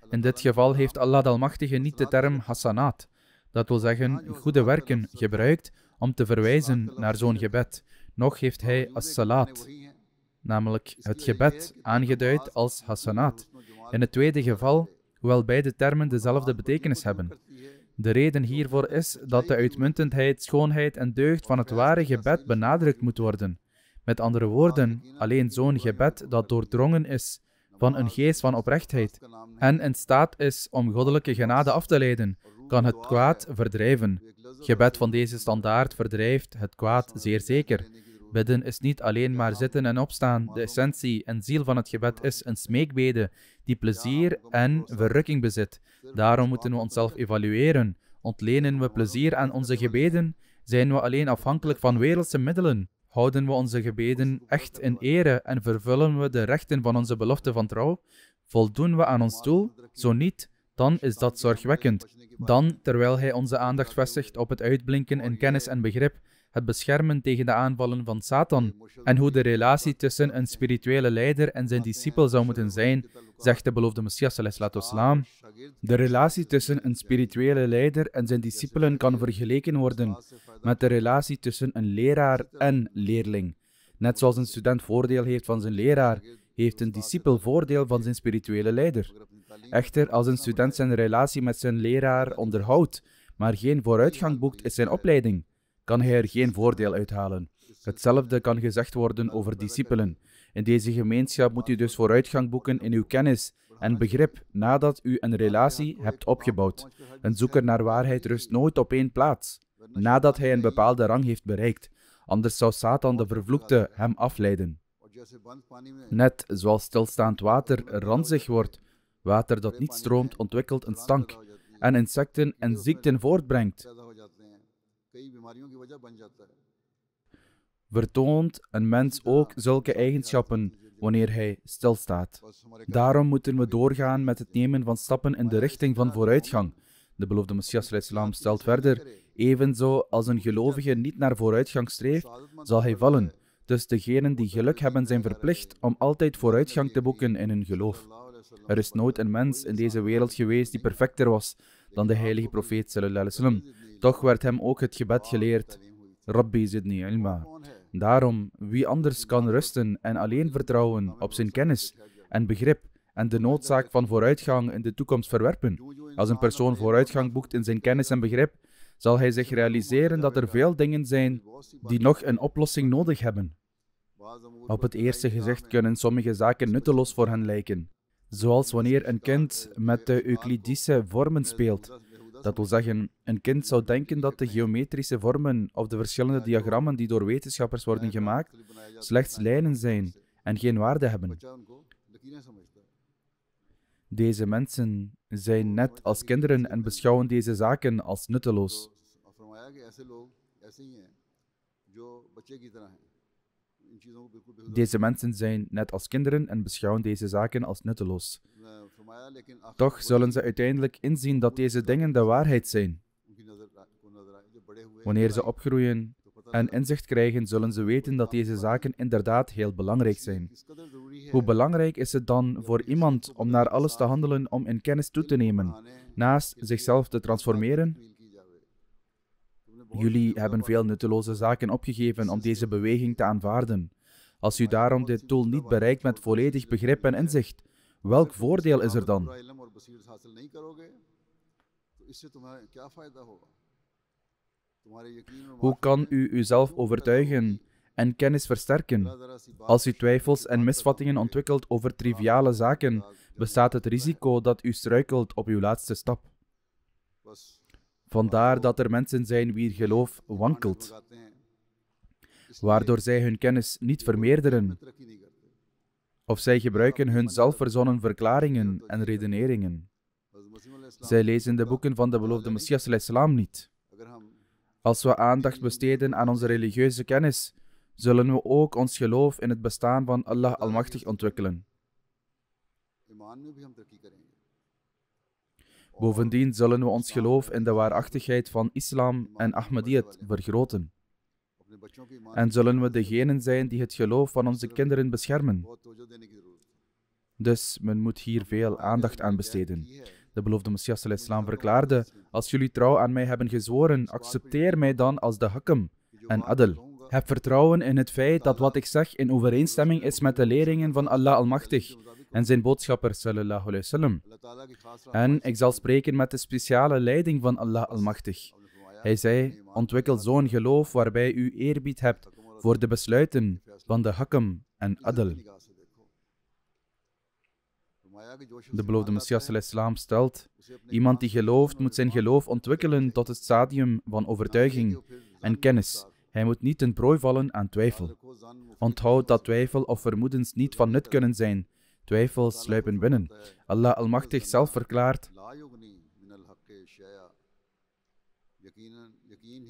In dit geval heeft Allah de Almachtige niet de term hasanaat, dat wil zeggen goede werken, gebruikt om te verwijzen naar zo'n gebed. Nog heeft hij as salaat namelijk het gebed, aangeduid als hasanat. In het tweede geval, hoewel beide termen dezelfde betekenis hebben. De reden hiervoor is dat de uitmuntendheid, schoonheid en deugd van het ware gebed benadrukt moet worden. Met andere woorden, alleen zo'n gebed dat doordrongen is van een geest van oprechtheid en in staat is om goddelijke genade af te leiden, kan het kwaad verdrijven. Gebed van deze standaard verdrijft het kwaad zeer zeker. Bidden is niet alleen maar zitten en opstaan. De essentie en ziel van het gebed is een smeekbede die plezier en verrukking bezit. Daarom moeten we onszelf evalueren. Ontlenen we plezier aan onze gebeden? Zijn we alleen afhankelijk van wereldse middelen? Houden we onze gebeden echt in ere en vervullen we de rechten van onze belofte van trouw? Voldoen we aan ons doel? Zo niet, dan is dat zorgwekkend. Dan, terwijl hij onze aandacht vestigt op het uitblinken in kennis en begrip, het beschermen tegen de aanvallen van Satan en hoe de relatie tussen een spirituele leider en zijn discipel zou moeten zijn, zegt de beloofde Messias De relatie tussen een spirituele leider en zijn discipelen kan vergeleken worden met de relatie tussen een leraar en leerling. Net zoals een student voordeel heeft van zijn leraar, heeft een discipel voordeel van zijn spirituele leider. Echter, als een student zijn relatie met zijn leraar onderhoudt, maar geen vooruitgang boekt in zijn opleiding, kan hij er geen voordeel uithalen. Hetzelfde kan gezegd worden over discipelen. In deze gemeenschap moet u dus vooruitgang boeken in uw kennis en begrip nadat u een relatie hebt opgebouwd. Een zoeker naar waarheid rust nooit op één plaats, nadat hij een bepaalde rang heeft bereikt. Anders zou Satan de vervloekte hem afleiden. Net zoals stilstaand water ranzig wordt, water dat niet stroomt ontwikkelt een stank en insecten en ziekten voortbrengt. Vertoont een mens ook zulke eigenschappen wanneer hij stilstaat. Daarom moeten we doorgaan met het nemen van stappen in de richting van vooruitgang. De beloofde Messias islam stelt verder, evenzo als een gelovige niet naar vooruitgang streeft, zal hij vallen. Dus degenen die geluk hebben zijn verplicht om altijd vooruitgang te boeken in hun geloof. Er is nooit een mens in deze wereld geweest die perfecter was dan de heilige profeet sallallahu Toch werd hem ook het gebed geleerd. Rabbi zidni ilma. Daarom, wie anders kan rusten en alleen vertrouwen op zijn kennis en begrip en de noodzaak van vooruitgang in de toekomst verwerpen? Als een persoon vooruitgang boekt in zijn kennis en begrip, zal hij zich realiseren dat er veel dingen zijn die nog een oplossing nodig hebben. Op het eerste gezicht kunnen sommige zaken nutteloos voor hen lijken, zoals wanneer een kind met de Euclidische vormen speelt. Dat wil zeggen, een kind zou denken dat de geometrische vormen of de verschillende diagrammen die door wetenschappers worden gemaakt slechts lijnen zijn en geen waarde hebben. Deze mensen zijn net als kinderen en beschouwen deze zaken als nutteloos. Deze mensen zijn net als kinderen en beschouwen deze zaken als nutteloos. Toch zullen ze uiteindelijk inzien dat deze dingen de waarheid zijn. Wanneer ze opgroeien en inzicht krijgen, zullen ze weten dat deze zaken inderdaad heel belangrijk zijn. Hoe belangrijk is het dan voor iemand om naar alles te handelen om in kennis toe te nemen, naast zichzelf te transformeren? Jullie hebben veel nutteloze zaken opgegeven om deze beweging te aanvaarden. Als u daarom dit doel niet bereikt met volledig begrip en inzicht, welk voordeel is er dan? Hoe kan u uzelf overtuigen en kennis versterken? Als u twijfels en misvattingen ontwikkelt over triviale zaken, bestaat het risico dat u struikelt op uw laatste stap. Vandaar dat er mensen zijn wie geloof wankelt, waardoor zij hun kennis niet vermeerderen. Of zij gebruiken hun zelfverzonnen verklaringen en redeneringen. Zij lezen de boeken van de beloofde Messias niet. Als we aandacht besteden aan onze religieuze kennis, zullen we ook ons geloof in het bestaan van Allah Almachtig ontwikkelen. Bovendien zullen we ons geloof in de waarachtigheid van islam en Ahmadiyyat vergroten. En zullen we degenen zijn die het geloof van onze kinderen beschermen. Dus men moet hier veel aandacht aan besteden. De beloofde Messias al-Islam verklaarde: Als jullie trouw aan mij hebben gezworen, accepteer mij dan als de hakem en adel. Heb vertrouwen in het feit dat wat ik zeg in overeenstemming is met de leringen van Allah Almachtig en zijn boodschapper sallallahu alayhi wasallam. En ik zal spreken met de speciale leiding van Allah Almachtig. Hij zei, ontwikkel zo'n geloof waarbij u eerbied hebt voor de besluiten van de hakem en adel. De beloofde Messias islam stelt, iemand die gelooft moet zijn geloof ontwikkelen tot het stadium van overtuiging en kennis. Hij moet niet ten prooi vallen aan twijfel. Onthoud dat twijfel of vermoedens niet van nut kunnen zijn, Twijfels sluipen binnen. Allah Almachtig zelf verklaart.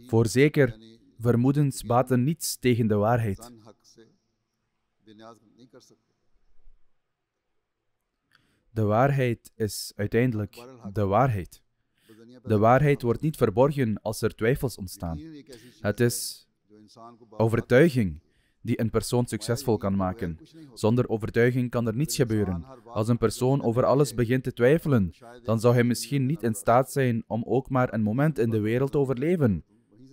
Voorzeker, vermoedens baten niets tegen de waarheid. De waarheid is uiteindelijk de waarheid. De waarheid wordt niet verborgen als er twijfels ontstaan. Het is overtuiging die een persoon succesvol kan maken. Zonder overtuiging kan er niets gebeuren. Als een persoon over alles begint te twijfelen, dan zou hij misschien niet in staat zijn om ook maar een moment in de wereld te overleven.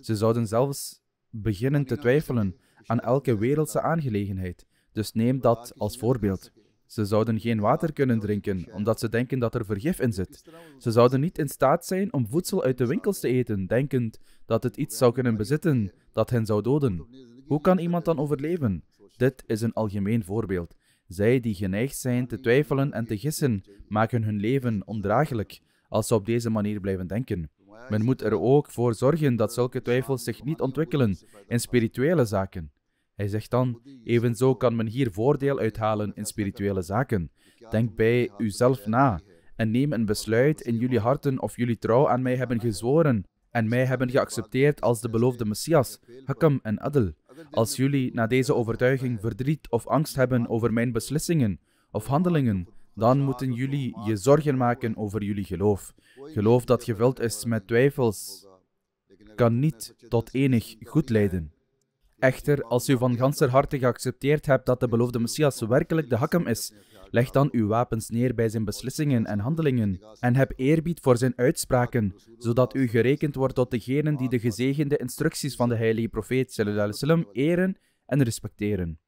Ze zouden zelfs beginnen te twijfelen aan elke wereldse aangelegenheid. Dus neem dat als voorbeeld. Ze zouden geen water kunnen drinken, omdat ze denken dat er vergif in zit. Ze zouden niet in staat zijn om voedsel uit de winkels te eten, denkend dat het iets zou kunnen bezitten dat hen zou doden. Hoe kan iemand dan overleven? Dit is een algemeen voorbeeld. Zij die geneigd zijn te twijfelen en te gissen, maken hun leven ondraaglijk als ze op deze manier blijven denken. Men moet er ook voor zorgen dat zulke twijfels zich niet ontwikkelen in spirituele zaken. Hij zegt dan: Evenzo kan men hier voordeel uithalen in spirituele zaken. Denk bij uzelf na en neem een besluit in jullie harten of jullie trouw aan mij hebben gezworen en mij hebben geaccepteerd als de beloofde Messias, Hakem en Adel. Als jullie na deze overtuiging verdriet of angst hebben over mijn beslissingen of handelingen, dan moeten jullie je zorgen maken over jullie geloof. Geloof dat gevuld is met twijfels kan niet tot enig goed leiden. Echter, als u van ganser harte geaccepteerd hebt dat de beloofde Messias werkelijk de Hakem is, Leg dan uw wapens neer bij zijn beslissingen en handelingen en heb eerbied voor zijn uitspraken, zodat u gerekend wordt tot degenen die de gezegende instructies van de heilige profeet sallam, eren en respecteren.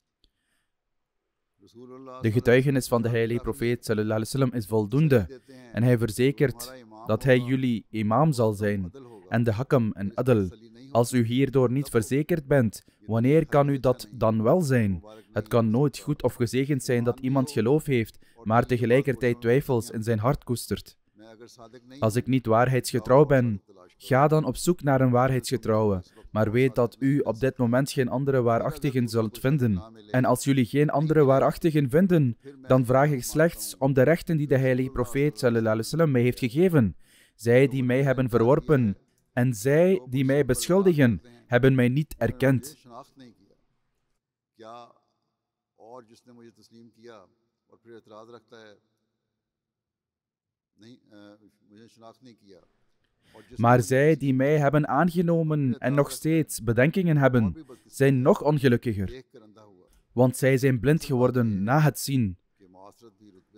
De getuigenis van de heilige profeet sallam, is voldoende en hij verzekert dat hij jullie imam zal zijn en de hakam en adel, als u hierdoor niet verzekerd bent, wanneer kan u dat dan wel zijn? Het kan nooit goed of gezegend zijn dat iemand geloof heeft, maar tegelijkertijd twijfels in zijn hart koestert. Als ik niet waarheidsgetrouw ben, ga dan op zoek naar een waarheidsgetrouwe, maar weet dat u op dit moment geen andere waarachtigen zult vinden. En als jullie geen andere waarachtigen vinden, dan vraag ik slechts om de rechten die de heilige profeet sallallahu alaihi wasallam mij heeft gegeven. Zij die mij hebben verworpen, en zij die mij beschuldigen hebben mij niet erkend. Maar zij die mij hebben aangenomen en nog steeds bedenkingen hebben, zijn nog ongelukkiger, want zij zijn blind geworden na het zien.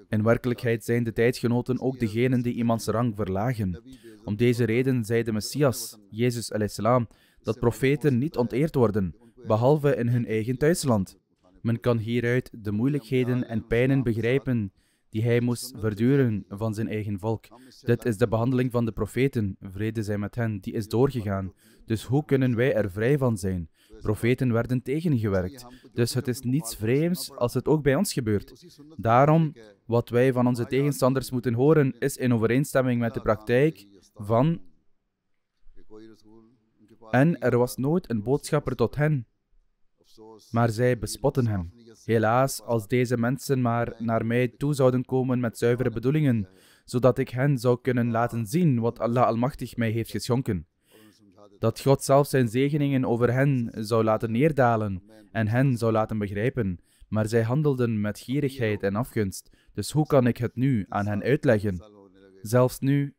In werkelijkheid zijn de tijdgenoten ook degenen die iemands rang verlagen. Om deze reden zei de Messias, Jezus al-Islam, dat profeten niet onteerd worden, behalve in hun eigen thuisland. Men kan hieruit de moeilijkheden en pijnen begrijpen die hij moest verduren van zijn eigen volk. Dit is de behandeling van de profeten, vrede zij met hen, die is doorgegaan. Dus hoe kunnen wij er vrij van zijn? Profeten werden tegengewerkt. Dus het is niets vreemds als het ook bij ons gebeurt. Daarom, wat wij van onze tegenstanders moeten horen, is in overeenstemming met de praktijk van. En er was nooit een boodschapper tot hen, maar zij bespotten hem. Helaas, als deze mensen maar naar mij toe zouden komen met zuivere bedoelingen, zodat ik hen zou kunnen laten zien wat Allah Almachtig mij heeft geschonken dat God zelf zijn zegeningen over hen zou laten neerdalen en hen zou laten begrijpen, maar zij handelden met gierigheid en afgunst, dus hoe kan ik het nu aan hen uitleggen? Zelfs nu,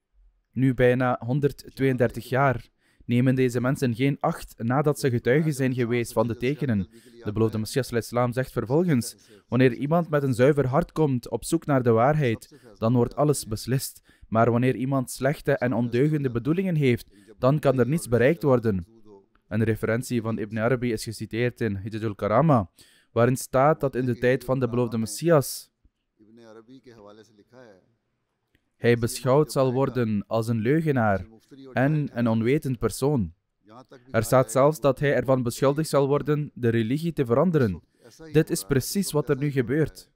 nu bijna 132 jaar, nemen deze mensen geen acht nadat ze getuigen zijn geweest van de tekenen. De beloofde Messias islam zegt vervolgens, wanneer iemand met een zuiver hart komt op zoek naar de waarheid, dan wordt alles beslist. Maar wanneer iemand slechte en ondeugende bedoelingen heeft, dan kan er niets bereikt worden. Een referentie van Ibn Arabi is geciteerd in Hijjadul Karama, waarin staat dat in de tijd van de beloofde Messias hij beschouwd zal worden als een leugenaar en een onwetend persoon. Er staat zelfs dat hij ervan beschuldigd zal worden de religie te veranderen. Dit is precies wat er nu gebeurt.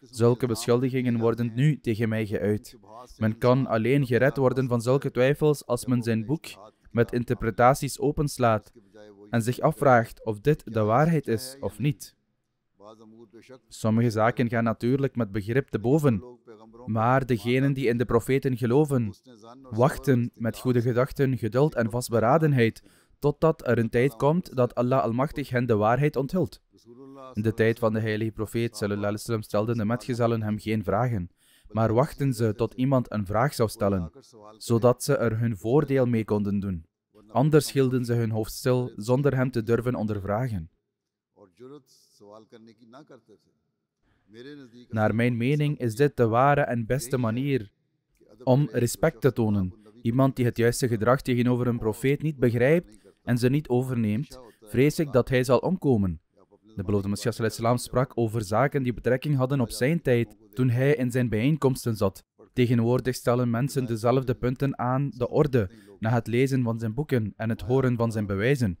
Zulke beschuldigingen worden nu tegen mij geuit. Men kan alleen gered worden van zulke twijfels als men zijn boek met interpretaties openslaat en zich afvraagt of dit de waarheid is of niet. Sommige zaken gaan natuurlijk met begrip te boven, maar degenen die in de profeten geloven, wachten met goede gedachten, geduld en vastberadenheid totdat er een tijd komt dat Allah Almachtig hen de waarheid onthult. In de tijd van de heilige profeet sallam, stelden de metgezellen hem geen vragen, maar wachten ze tot iemand een vraag zou stellen, zodat ze er hun voordeel mee konden doen. Anders hielden ze hun hoofd stil zonder hem te durven ondervragen. Naar mijn mening is dit de ware en beste manier om respect te tonen. Iemand die het juiste gedrag tegenover een profeet niet begrijpt, en ze niet overneemt, vrees ik dat hij zal omkomen. De beloofde Messias islam sprak over zaken die betrekking hadden op zijn tijd, toen hij in zijn bijeenkomsten zat. Tegenwoordig stellen mensen dezelfde punten aan de orde na het lezen van zijn boeken en het horen van zijn bewijzen.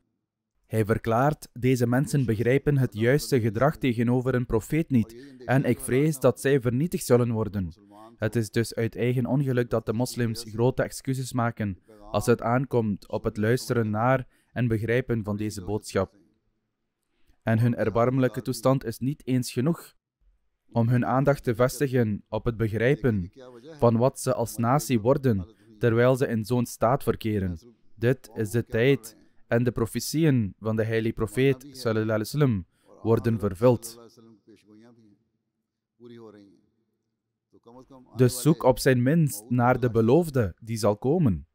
Hij verklaart: Deze mensen begrijpen het juiste gedrag tegenover een profeet niet, en ik vrees dat zij vernietigd zullen worden. Het is dus uit eigen ongeluk dat de moslims grote excuses maken als het aankomt op het luisteren naar en begrijpen van deze boodschap. En hun erbarmelijke toestand is niet eens genoeg om hun aandacht te vestigen op het begrijpen van wat ze als natie worden, terwijl ze in zo'n staat verkeren. Dit is de tijd en de profetieën van de heilige profeet Wasallam worden vervuld. Dus zoek op zijn minst naar de beloofde die zal komen.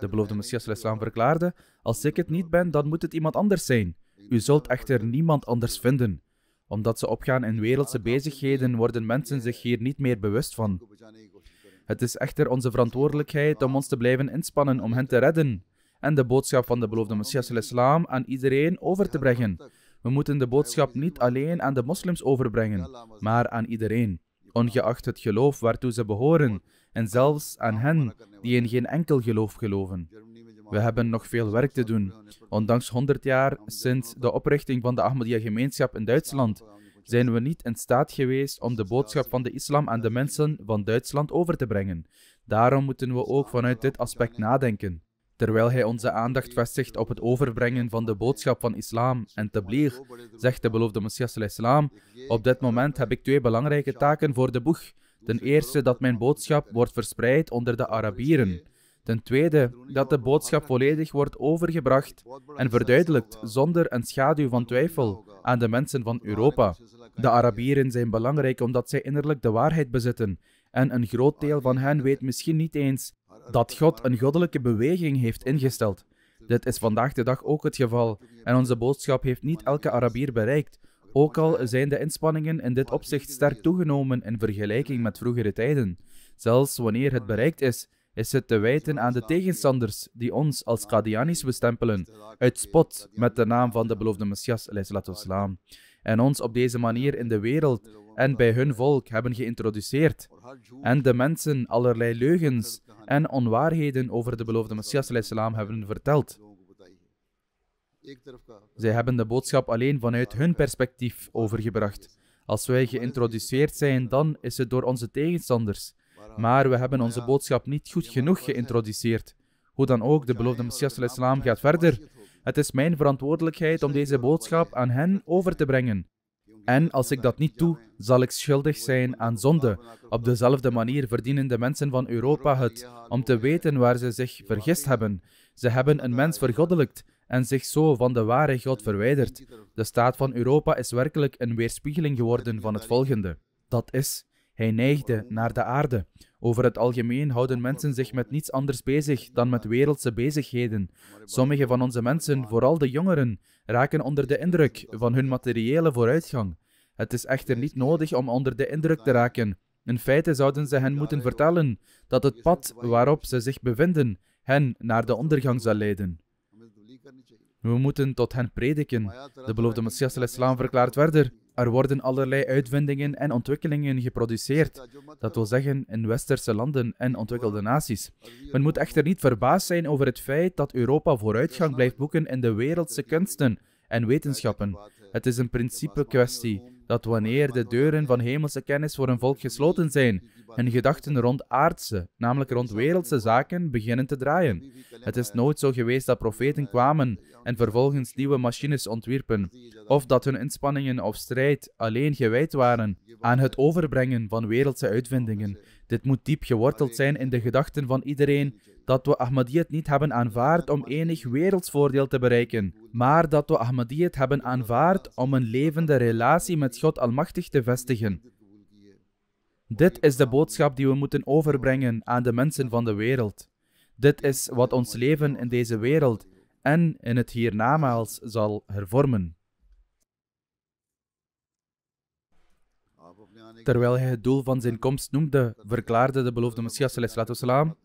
De beloofde Messias islam verklaarde: Als ik het niet ben, dan moet het iemand anders zijn. U zult echter niemand anders vinden. Omdat ze opgaan in wereldse bezigheden, worden mensen zich hier niet meer bewust van. Het is echter onze verantwoordelijkheid om ons te blijven inspannen om hen te redden en de boodschap van de beloofde Messias islam aan iedereen over te brengen. We moeten de boodschap niet alleen aan de moslims overbrengen, maar aan iedereen ongeacht het geloof waartoe ze behoren, en zelfs aan hen die in geen enkel geloof geloven. We hebben nog veel werk te doen. Ondanks 100 jaar sinds de oprichting van de Ahmadiyya-gemeenschap in Duitsland zijn we niet in staat geweest om de boodschap van de islam aan de mensen van Duitsland over te brengen. Daarom moeten we ook vanuit dit aspect nadenken. Terwijl hij onze aandacht vestigt op het overbrengen van de boodschap van islam en tabligh, zegt de beloofde Messias al-Islam, op dit moment heb ik twee belangrijke taken voor de boeg. Ten eerste dat mijn boodschap wordt verspreid onder de Arabieren. Ten tweede dat de boodschap volledig wordt overgebracht en verduidelijkt zonder een schaduw van twijfel aan de mensen van Europa. De Arabieren zijn belangrijk omdat zij innerlijk de waarheid bezitten en een groot deel van hen weet misschien niet eens dat God een goddelijke beweging heeft ingesteld. Dit is vandaag de dag ook het geval. En onze boodschap heeft niet elke Arabier bereikt. Ook al zijn de inspanningen in dit opzicht sterk toegenomen in vergelijking met vroegere tijden. Zelfs wanneer het bereikt is, is het te wijten aan de tegenstanders die ons als Qadianis bestempelen, uit spot met de naam van de beloofde Messias, en ons op deze manier in de wereld en bij hun volk hebben geïntroduceerd, en de mensen allerlei leugens en onwaarheden over de beloofde Messias salam hebben verteld. Zij hebben de boodschap alleen vanuit hun perspectief overgebracht. Als wij geïntroduceerd zijn, dan is het door onze tegenstanders. Maar we hebben onze boodschap niet goed genoeg geïntroduceerd. Hoe dan ook, de beloofde Messias islam gaat verder. Het is mijn verantwoordelijkheid om deze boodschap aan hen over te brengen. En als ik dat niet doe, zal ik schuldig zijn aan zonde. Op dezelfde manier verdienen de mensen van Europa het om te weten waar ze zich vergist hebben. Ze hebben een mens vergoddelijkt en zich zo van de ware God verwijderd. De staat van Europa is werkelijk een weerspiegeling geworden van het volgende. Dat is, hij neigde naar de aarde. Over het algemeen houden mensen zich met niets anders bezig dan met wereldse bezigheden. Sommige van onze mensen, vooral de jongeren, raken onder de indruk van hun materiële vooruitgang. Het is echter niet nodig om onder de indruk te raken. In feite zouden ze hen moeten vertellen dat het pad waarop ze zich bevinden hen naar de ondergang zal leiden. We moeten tot hen prediken. De beloofde Messias al-Islam verklaart verder. Er worden allerlei uitvindingen en ontwikkelingen geproduceerd, dat wil zeggen in westerse landen en ontwikkelde naties. Men moet echter niet verbaasd zijn over het feit dat Europa vooruitgang blijft boeken in de wereldse kunsten en wetenschappen. Het is een principe kwestie dat wanneer de deuren van hemelse kennis voor een volk gesloten zijn, hun gedachten rond aardse, namelijk rond wereldse zaken, beginnen te draaien. Het is nooit zo geweest dat profeten kwamen en vervolgens nieuwe machines ontwierpen, of dat hun inspanningen of strijd alleen gewijd waren aan het overbrengen van wereldse uitvindingen. Dit moet diep geworteld zijn in de gedachten van iedereen dat we Ahmadiyyat niet hebben aanvaard om enig wereldsvoordeel te bereiken, maar dat we Ahmadiyyat hebben aanvaard om een levende relatie met God Almachtig te vestigen. Dit is de boodschap die we moeten overbrengen aan de mensen van de wereld. Dit is wat ons leven in deze wereld en in het hiernamaals zal hervormen. Terwijl hij het doel van zijn komst noemde, verklaarde de beloofde Messias salam.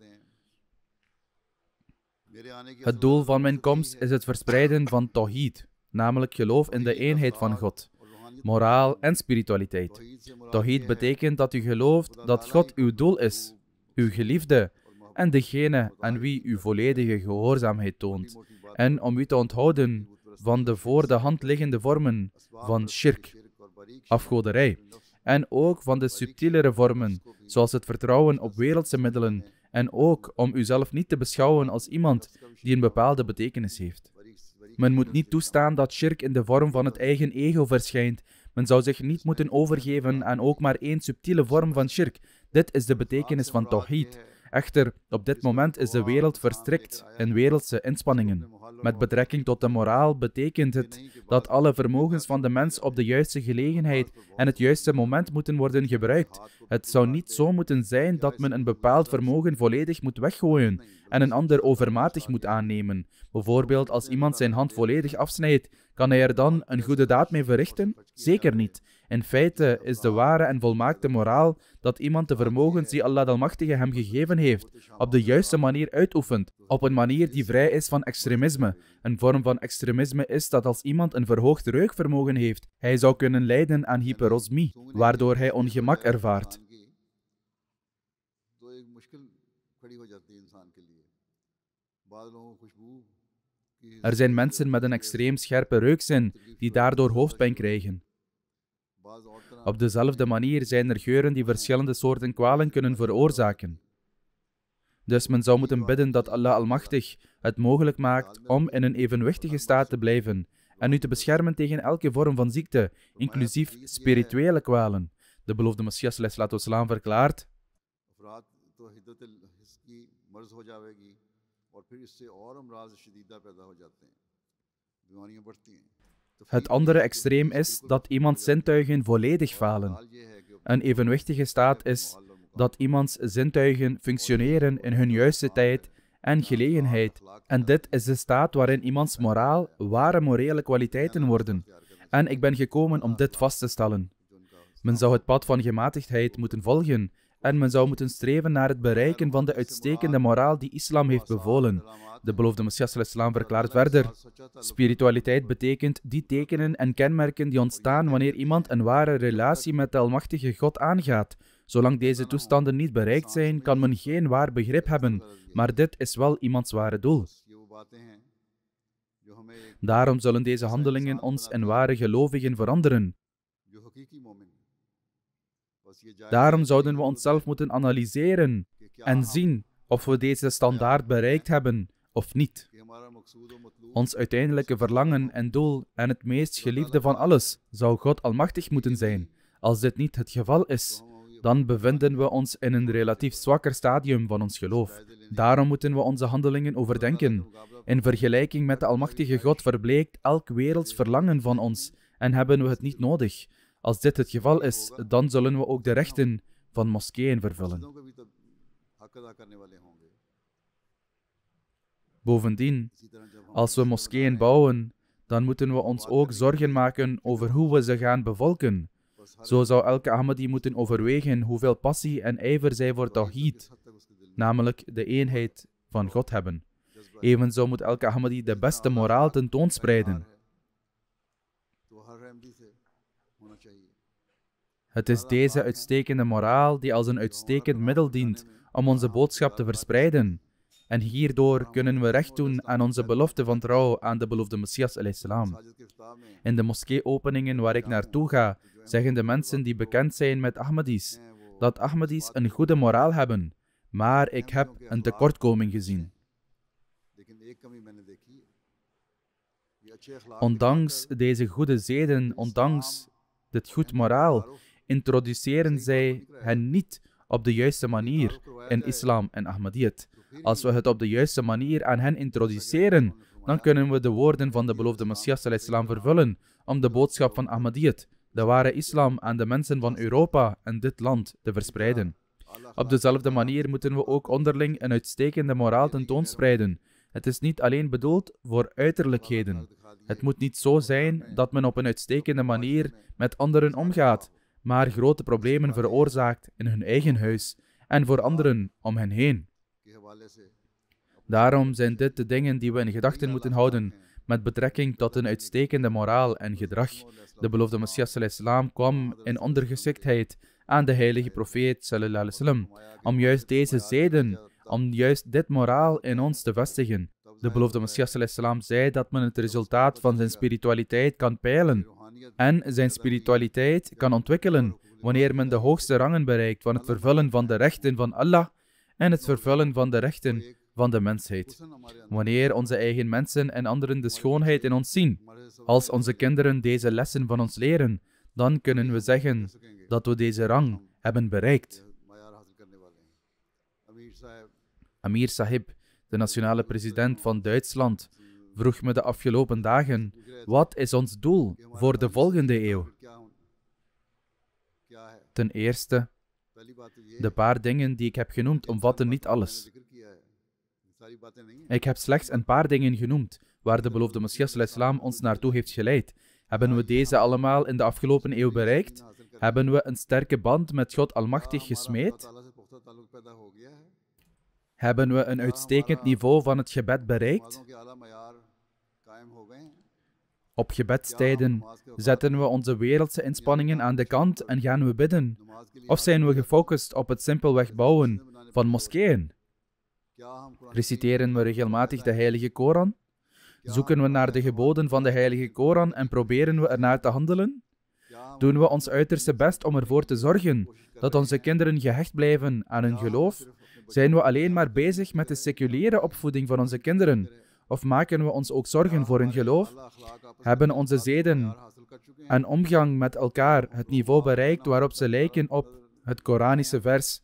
Het doel van mijn komst is het verspreiden van Tawhid, namelijk geloof in de eenheid van God moraal en spiritualiteit. Tawhid betekent dat u gelooft dat God uw doel is, uw geliefde en degene aan wie u volledige gehoorzaamheid toont, en om u te onthouden van de voor de hand liggende vormen van shirk, afgoderij, en ook van de subtielere vormen, zoals het vertrouwen op wereldse middelen, en ook om uzelf niet te beschouwen als iemand die een bepaalde betekenis heeft. Men moet niet toestaan dat shirk in de vorm van het eigen ego verschijnt. Men zou zich niet moeten overgeven aan ook maar één subtiele vorm van shirk. Dit is de betekenis van tawhid. Echter, op dit moment is de wereld verstrikt in wereldse inspanningen. Met betrekking tot de moraal betekent het dat alle vermogens van de mens op de juiste gelegenheid en het juiste moment moeten worden gebruikt. Het zou niet zo moeten zijn dat men een bepaald vermogen volledig moet weggooien en een ander overmatig moet aannemen. Bijvoorbeeld als iemand zijn hand volledig afsnijdt, kan hij er dan een goede daad mee verrichten? Zeker niet. In feite is de ware en volmaakte moraal dat iemand de vermogens die Allah de Almachtige hem gegeven heeft, op de juiste manier uitoefent, op een manier die vrij is van extremisme. Een vorm van extremisme is dat als iemand een verhoogd reukvermogen heeft, hij zou kunnen lijden aan hyperosmie, waardoor hij ongemak ervaart. Er zijn mensen met een extreem scherpe reukzin die daardoor hoofdpijn krijgen. Op dezelfde manier zijn er geuren die verschillende soorten kwalen kunnen veroorzaken. Dus men zou moeten bidden dat Allah Almachtig het mogelijk maakt om in een evenwichtige staat te blijven en u te beschermen tegen elke vorm van ziekte, inclusief spirituele kwalen. De beloofde Messias Islam verklaart. Het andere extreem is dat iemands zintuigen volledig falen. Een evenwichtige staat is dat iemands zintuigen functioneren in hun juiste tijd en gelegenheid. En dit is de staat waarin iemands moraal ware morele kwaliteiten worden. En ik ben gekomen om dit vast te stellen. Men zou het pad van gematigdheid moeten volgen en men zou moeten streven naar het bereiken van de uitstekende moraal die islam heeft bevolen. De beloofde Messias islam verklaart verder: Spiritualiteit betekent die tekenen en kenmerken die ontstaan wanneer iemand een ware relatie met de Almachtige God aangaat. Zolang deze toestanden niet bereikt zijn, kan men geen waar begrip hebben, maar dit is wel iemands ware doel. Daarom zullen deze handelingen ons in ware gelovigen veranderen. Daarom zouden we onszelf moeten analyseren en zien of we deze standaard bereikt hebben of niet. Ons uiteindelijke verlangen en doel en het meest geliefde van alles zou God almachtig moeten zijn. Als dit niet het geval is, dan bevinden we ons in een relatief zwakker stadium van ons geloof. Daarom moeten we onze handelingen overdenken. In vergelijking met de Almachtige God verbleekt elk werelds verlangen van ons en hebben we het niet nodig. Als dit het geval is, dan zullen we ook de rechten van moskeeën vervullen. Bovendien, als we moskeeën bouwen, dan moeten we ons ook zorgen maken over hoe we ze gaan bevolken. Zo zou elke Ahmadi moeten overwegen hoeveel passie en ijver zij voor Tawhid, namelijk de eenheid van God hebben. Evenzo moet elke Ahmadi de beste nou- moraal tentoonspreiden. Het is deze uitstekende moraal die als een uitstekend middel dient om onze boodschap te verspreiden. En hierdoor kunnen we recht doen aan onze belofte van trouw aan de beloofde Messias salam. In de moskee-openingen waar ik naartoe ga, zeggen de mensen die bekend zijn met Ahmadis dat Ahmadis een goede moraal hebben, maar ik heb een tekortkoming gezien. Ondanks deze goede zeden, ondanks dit goed moraal, introduceren zij hen niet op de juiste manier in islam en Ahmadiyyat. Als we het op de juiste manier aan hen introduceren, dan kunnen we de woorden van de beloofde Messias islam vervullen om de boodschap van Ahmadiyyat, de ware islam, aan de mensen van Europa en dit land te verspreiden. Op dezelfde manier moeten we ook onderling een uitstekende moraal tentoonspreiden. Het is niet alleen bedoeld voor uiterlijkheden. Het moet niet zo zijn dat men op een uitstekende manier met anderen omgaat, maar grote problemen veroorzaakt in hun eigen huis en voor anderen om hen heen. Daarom zijn dit de dingen die we in gedachten moeten houden met betrekking tot een uitstekende moraal en gedrag. De beloofde Messias islam kwam in ondergeschiktheid aan de heilige profeet wasallam om juist deze zeden, om juist dit moraal in ons te vestigen. De beloofde eh, Messias zei dat men het resultaat van zijn eh, spiritualiteit kan peilen en zijn spiritualiteit kan ontwikkelen wanneer men de eh, hoogste rangen bereikt van het vervullen van de rechten van Allah en het vervullen van de rechten van de mensheid. Wanneer onze eigen mensen en anderen de schoonheid in ons zien, als onze kinderen deze lessen van ons leren, dan kunnen we zeggen dat we deze rang hebben bereikt. Amir Sahib de nationale president van Duitsland, vroeg me de afgelopen dagen: wat is ons doel voor de volgende eeuw? Ten eerste, de paar dingen die ik heb genoemd omvatten niet alles. Ik heb slechts een paar dingen genoemd waar de beloofde Messias islam ons naartoe heeft geleid. Hebben we deze allemaal in de afgelopen eeuw bereikt? Hebben we een sterke band met God Almachtig gesmeed? Hebben we een uitstekend niveau van het gebed bereikt? Op gebedstijden zetten we onze wereldse inspanningen aan de kant en gaan we bidden? Of zijn we gefocust op het simpelweg bouwen van moskeeën? Reciteren we regelmatig de Heilige Koran? Zoeken we naar de geboden van de Heilige Koran en proberen we ernaar te handelen? Doen we ons uiterste best om ervoor te zorgen dat onze kinderen gehecht blijven aan hun geloof zijn we alleen maar bezig met de seculiere opvoeding van onze kinderen? Of maken we ons ook zorgen voor hun geloof? Hebben onze zeden en omgang met elkaar het niveau bereikt waarop ze lijken op het Koranische vers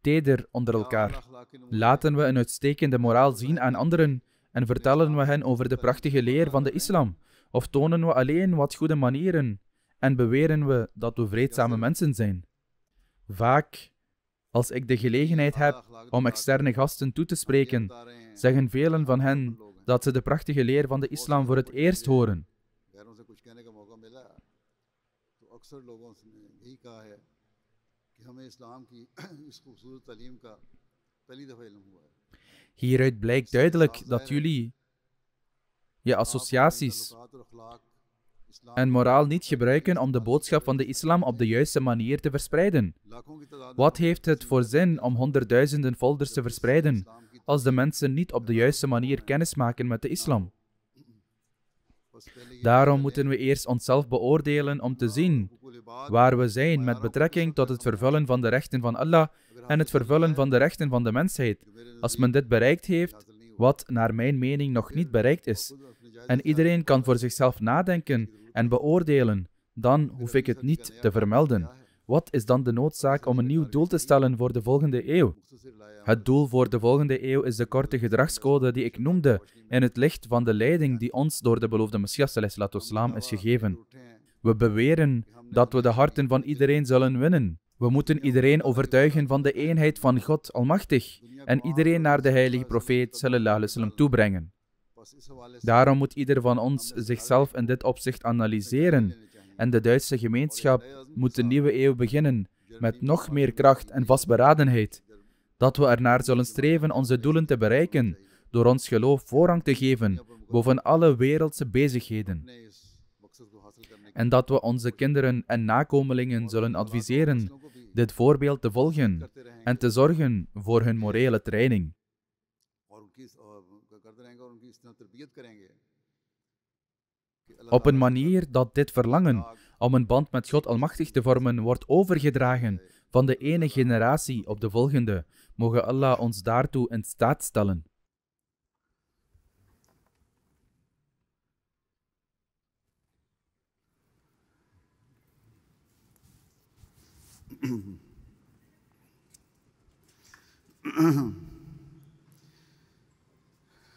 teder onder elkaar? Laten we een uitstekende moraal zien aan anderen en vertellen we hen over de prachtige leer van de islam? Of tonen we alleen wat goede manieren en beweren we dat we vreedzame mensen zijn? Vaak als ik de gelegenheid heb om externe gasten toe te spreken, zeggen velen van hen dat ze de prachtige leer van de islam voor het eerst horen. Hieruit blijkt duidelijk dat jullie je associaties en moraal niet gebruiken om de boodschap van de islam op de juiste manier te verspreiden? Wat heeft het voor zin om honderdduizenden folders te verspreiden als de mensen niet op de juiste manier kennis maken met de islam? Daarom moeten we eerst onszelf beoordelen om te zien waar we zijn met betrekking tot het vervullen van de rechten van Allah en het vervullen van de rechten van de mensheid. Als men dit bereikt heeft, wat naar mijn mening nog niet bereikt is. En iedereen kan voor zichzelf nadenken en beoordelen, dan hoef ik het niet te vermelden. Wat is dan de noodzaak om een nieuw doel te stellen voor de volgende eeuw? Het doel voor de volgende eeuw is de korte gedragscode die ik noemde, in het licht van de leiding die ons door de beloofde Messias is gegeven. We beweren dat we de harten van iedereen zullen winnen. We moeten iedereen overtuigen van de eenheid van God Almachtig en iedereen naar de heilige profeet sallallahu alaihi wasallam toebrengen. Daarom moet ieder van ons zichzelf in dit opzicht analyseren. En de Duitse gemeenschap moet de nieuwe eeuw beginnen met nog meer kracht en vastberadenheid. Dat we ernaar zullen streven onze doelen te bereiken door ons geloof voorrang te geven boven alle wereldse bezigheden. En dat we onze kinderen en nakomelingen zullen adviseren dit voorbeeld te volgen en te zorgen voor hun morele training. Op een manier dat dit verlangen om een band met God Almachtig te vormen wordt overgedragen van de ene generatie op de volgende, mogen Allah ons daartoe in staat stellen. <clears throat>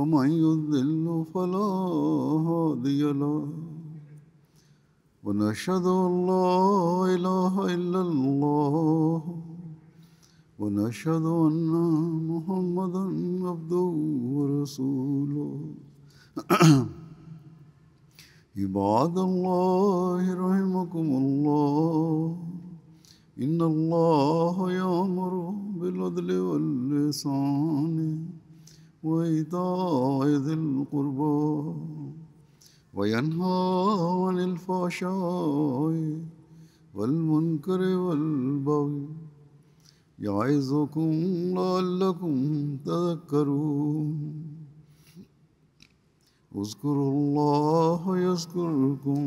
ومن يضل فلا هادي له ونشهد أن لا إله إلا الله ونشهد أن محمدا عبده ورسوله <clears throat> عباد الله رحمكم الله إن الله يأمر بالعدل واللسان وإيتاء ذي القربى وينهى عن الفحشاء والمنكر والبغي يعظكم لعلكم تذكرون اذكروا الله يذكركم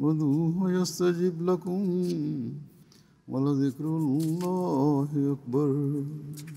وذوه يستجيب لكم ولذكر الله أكبر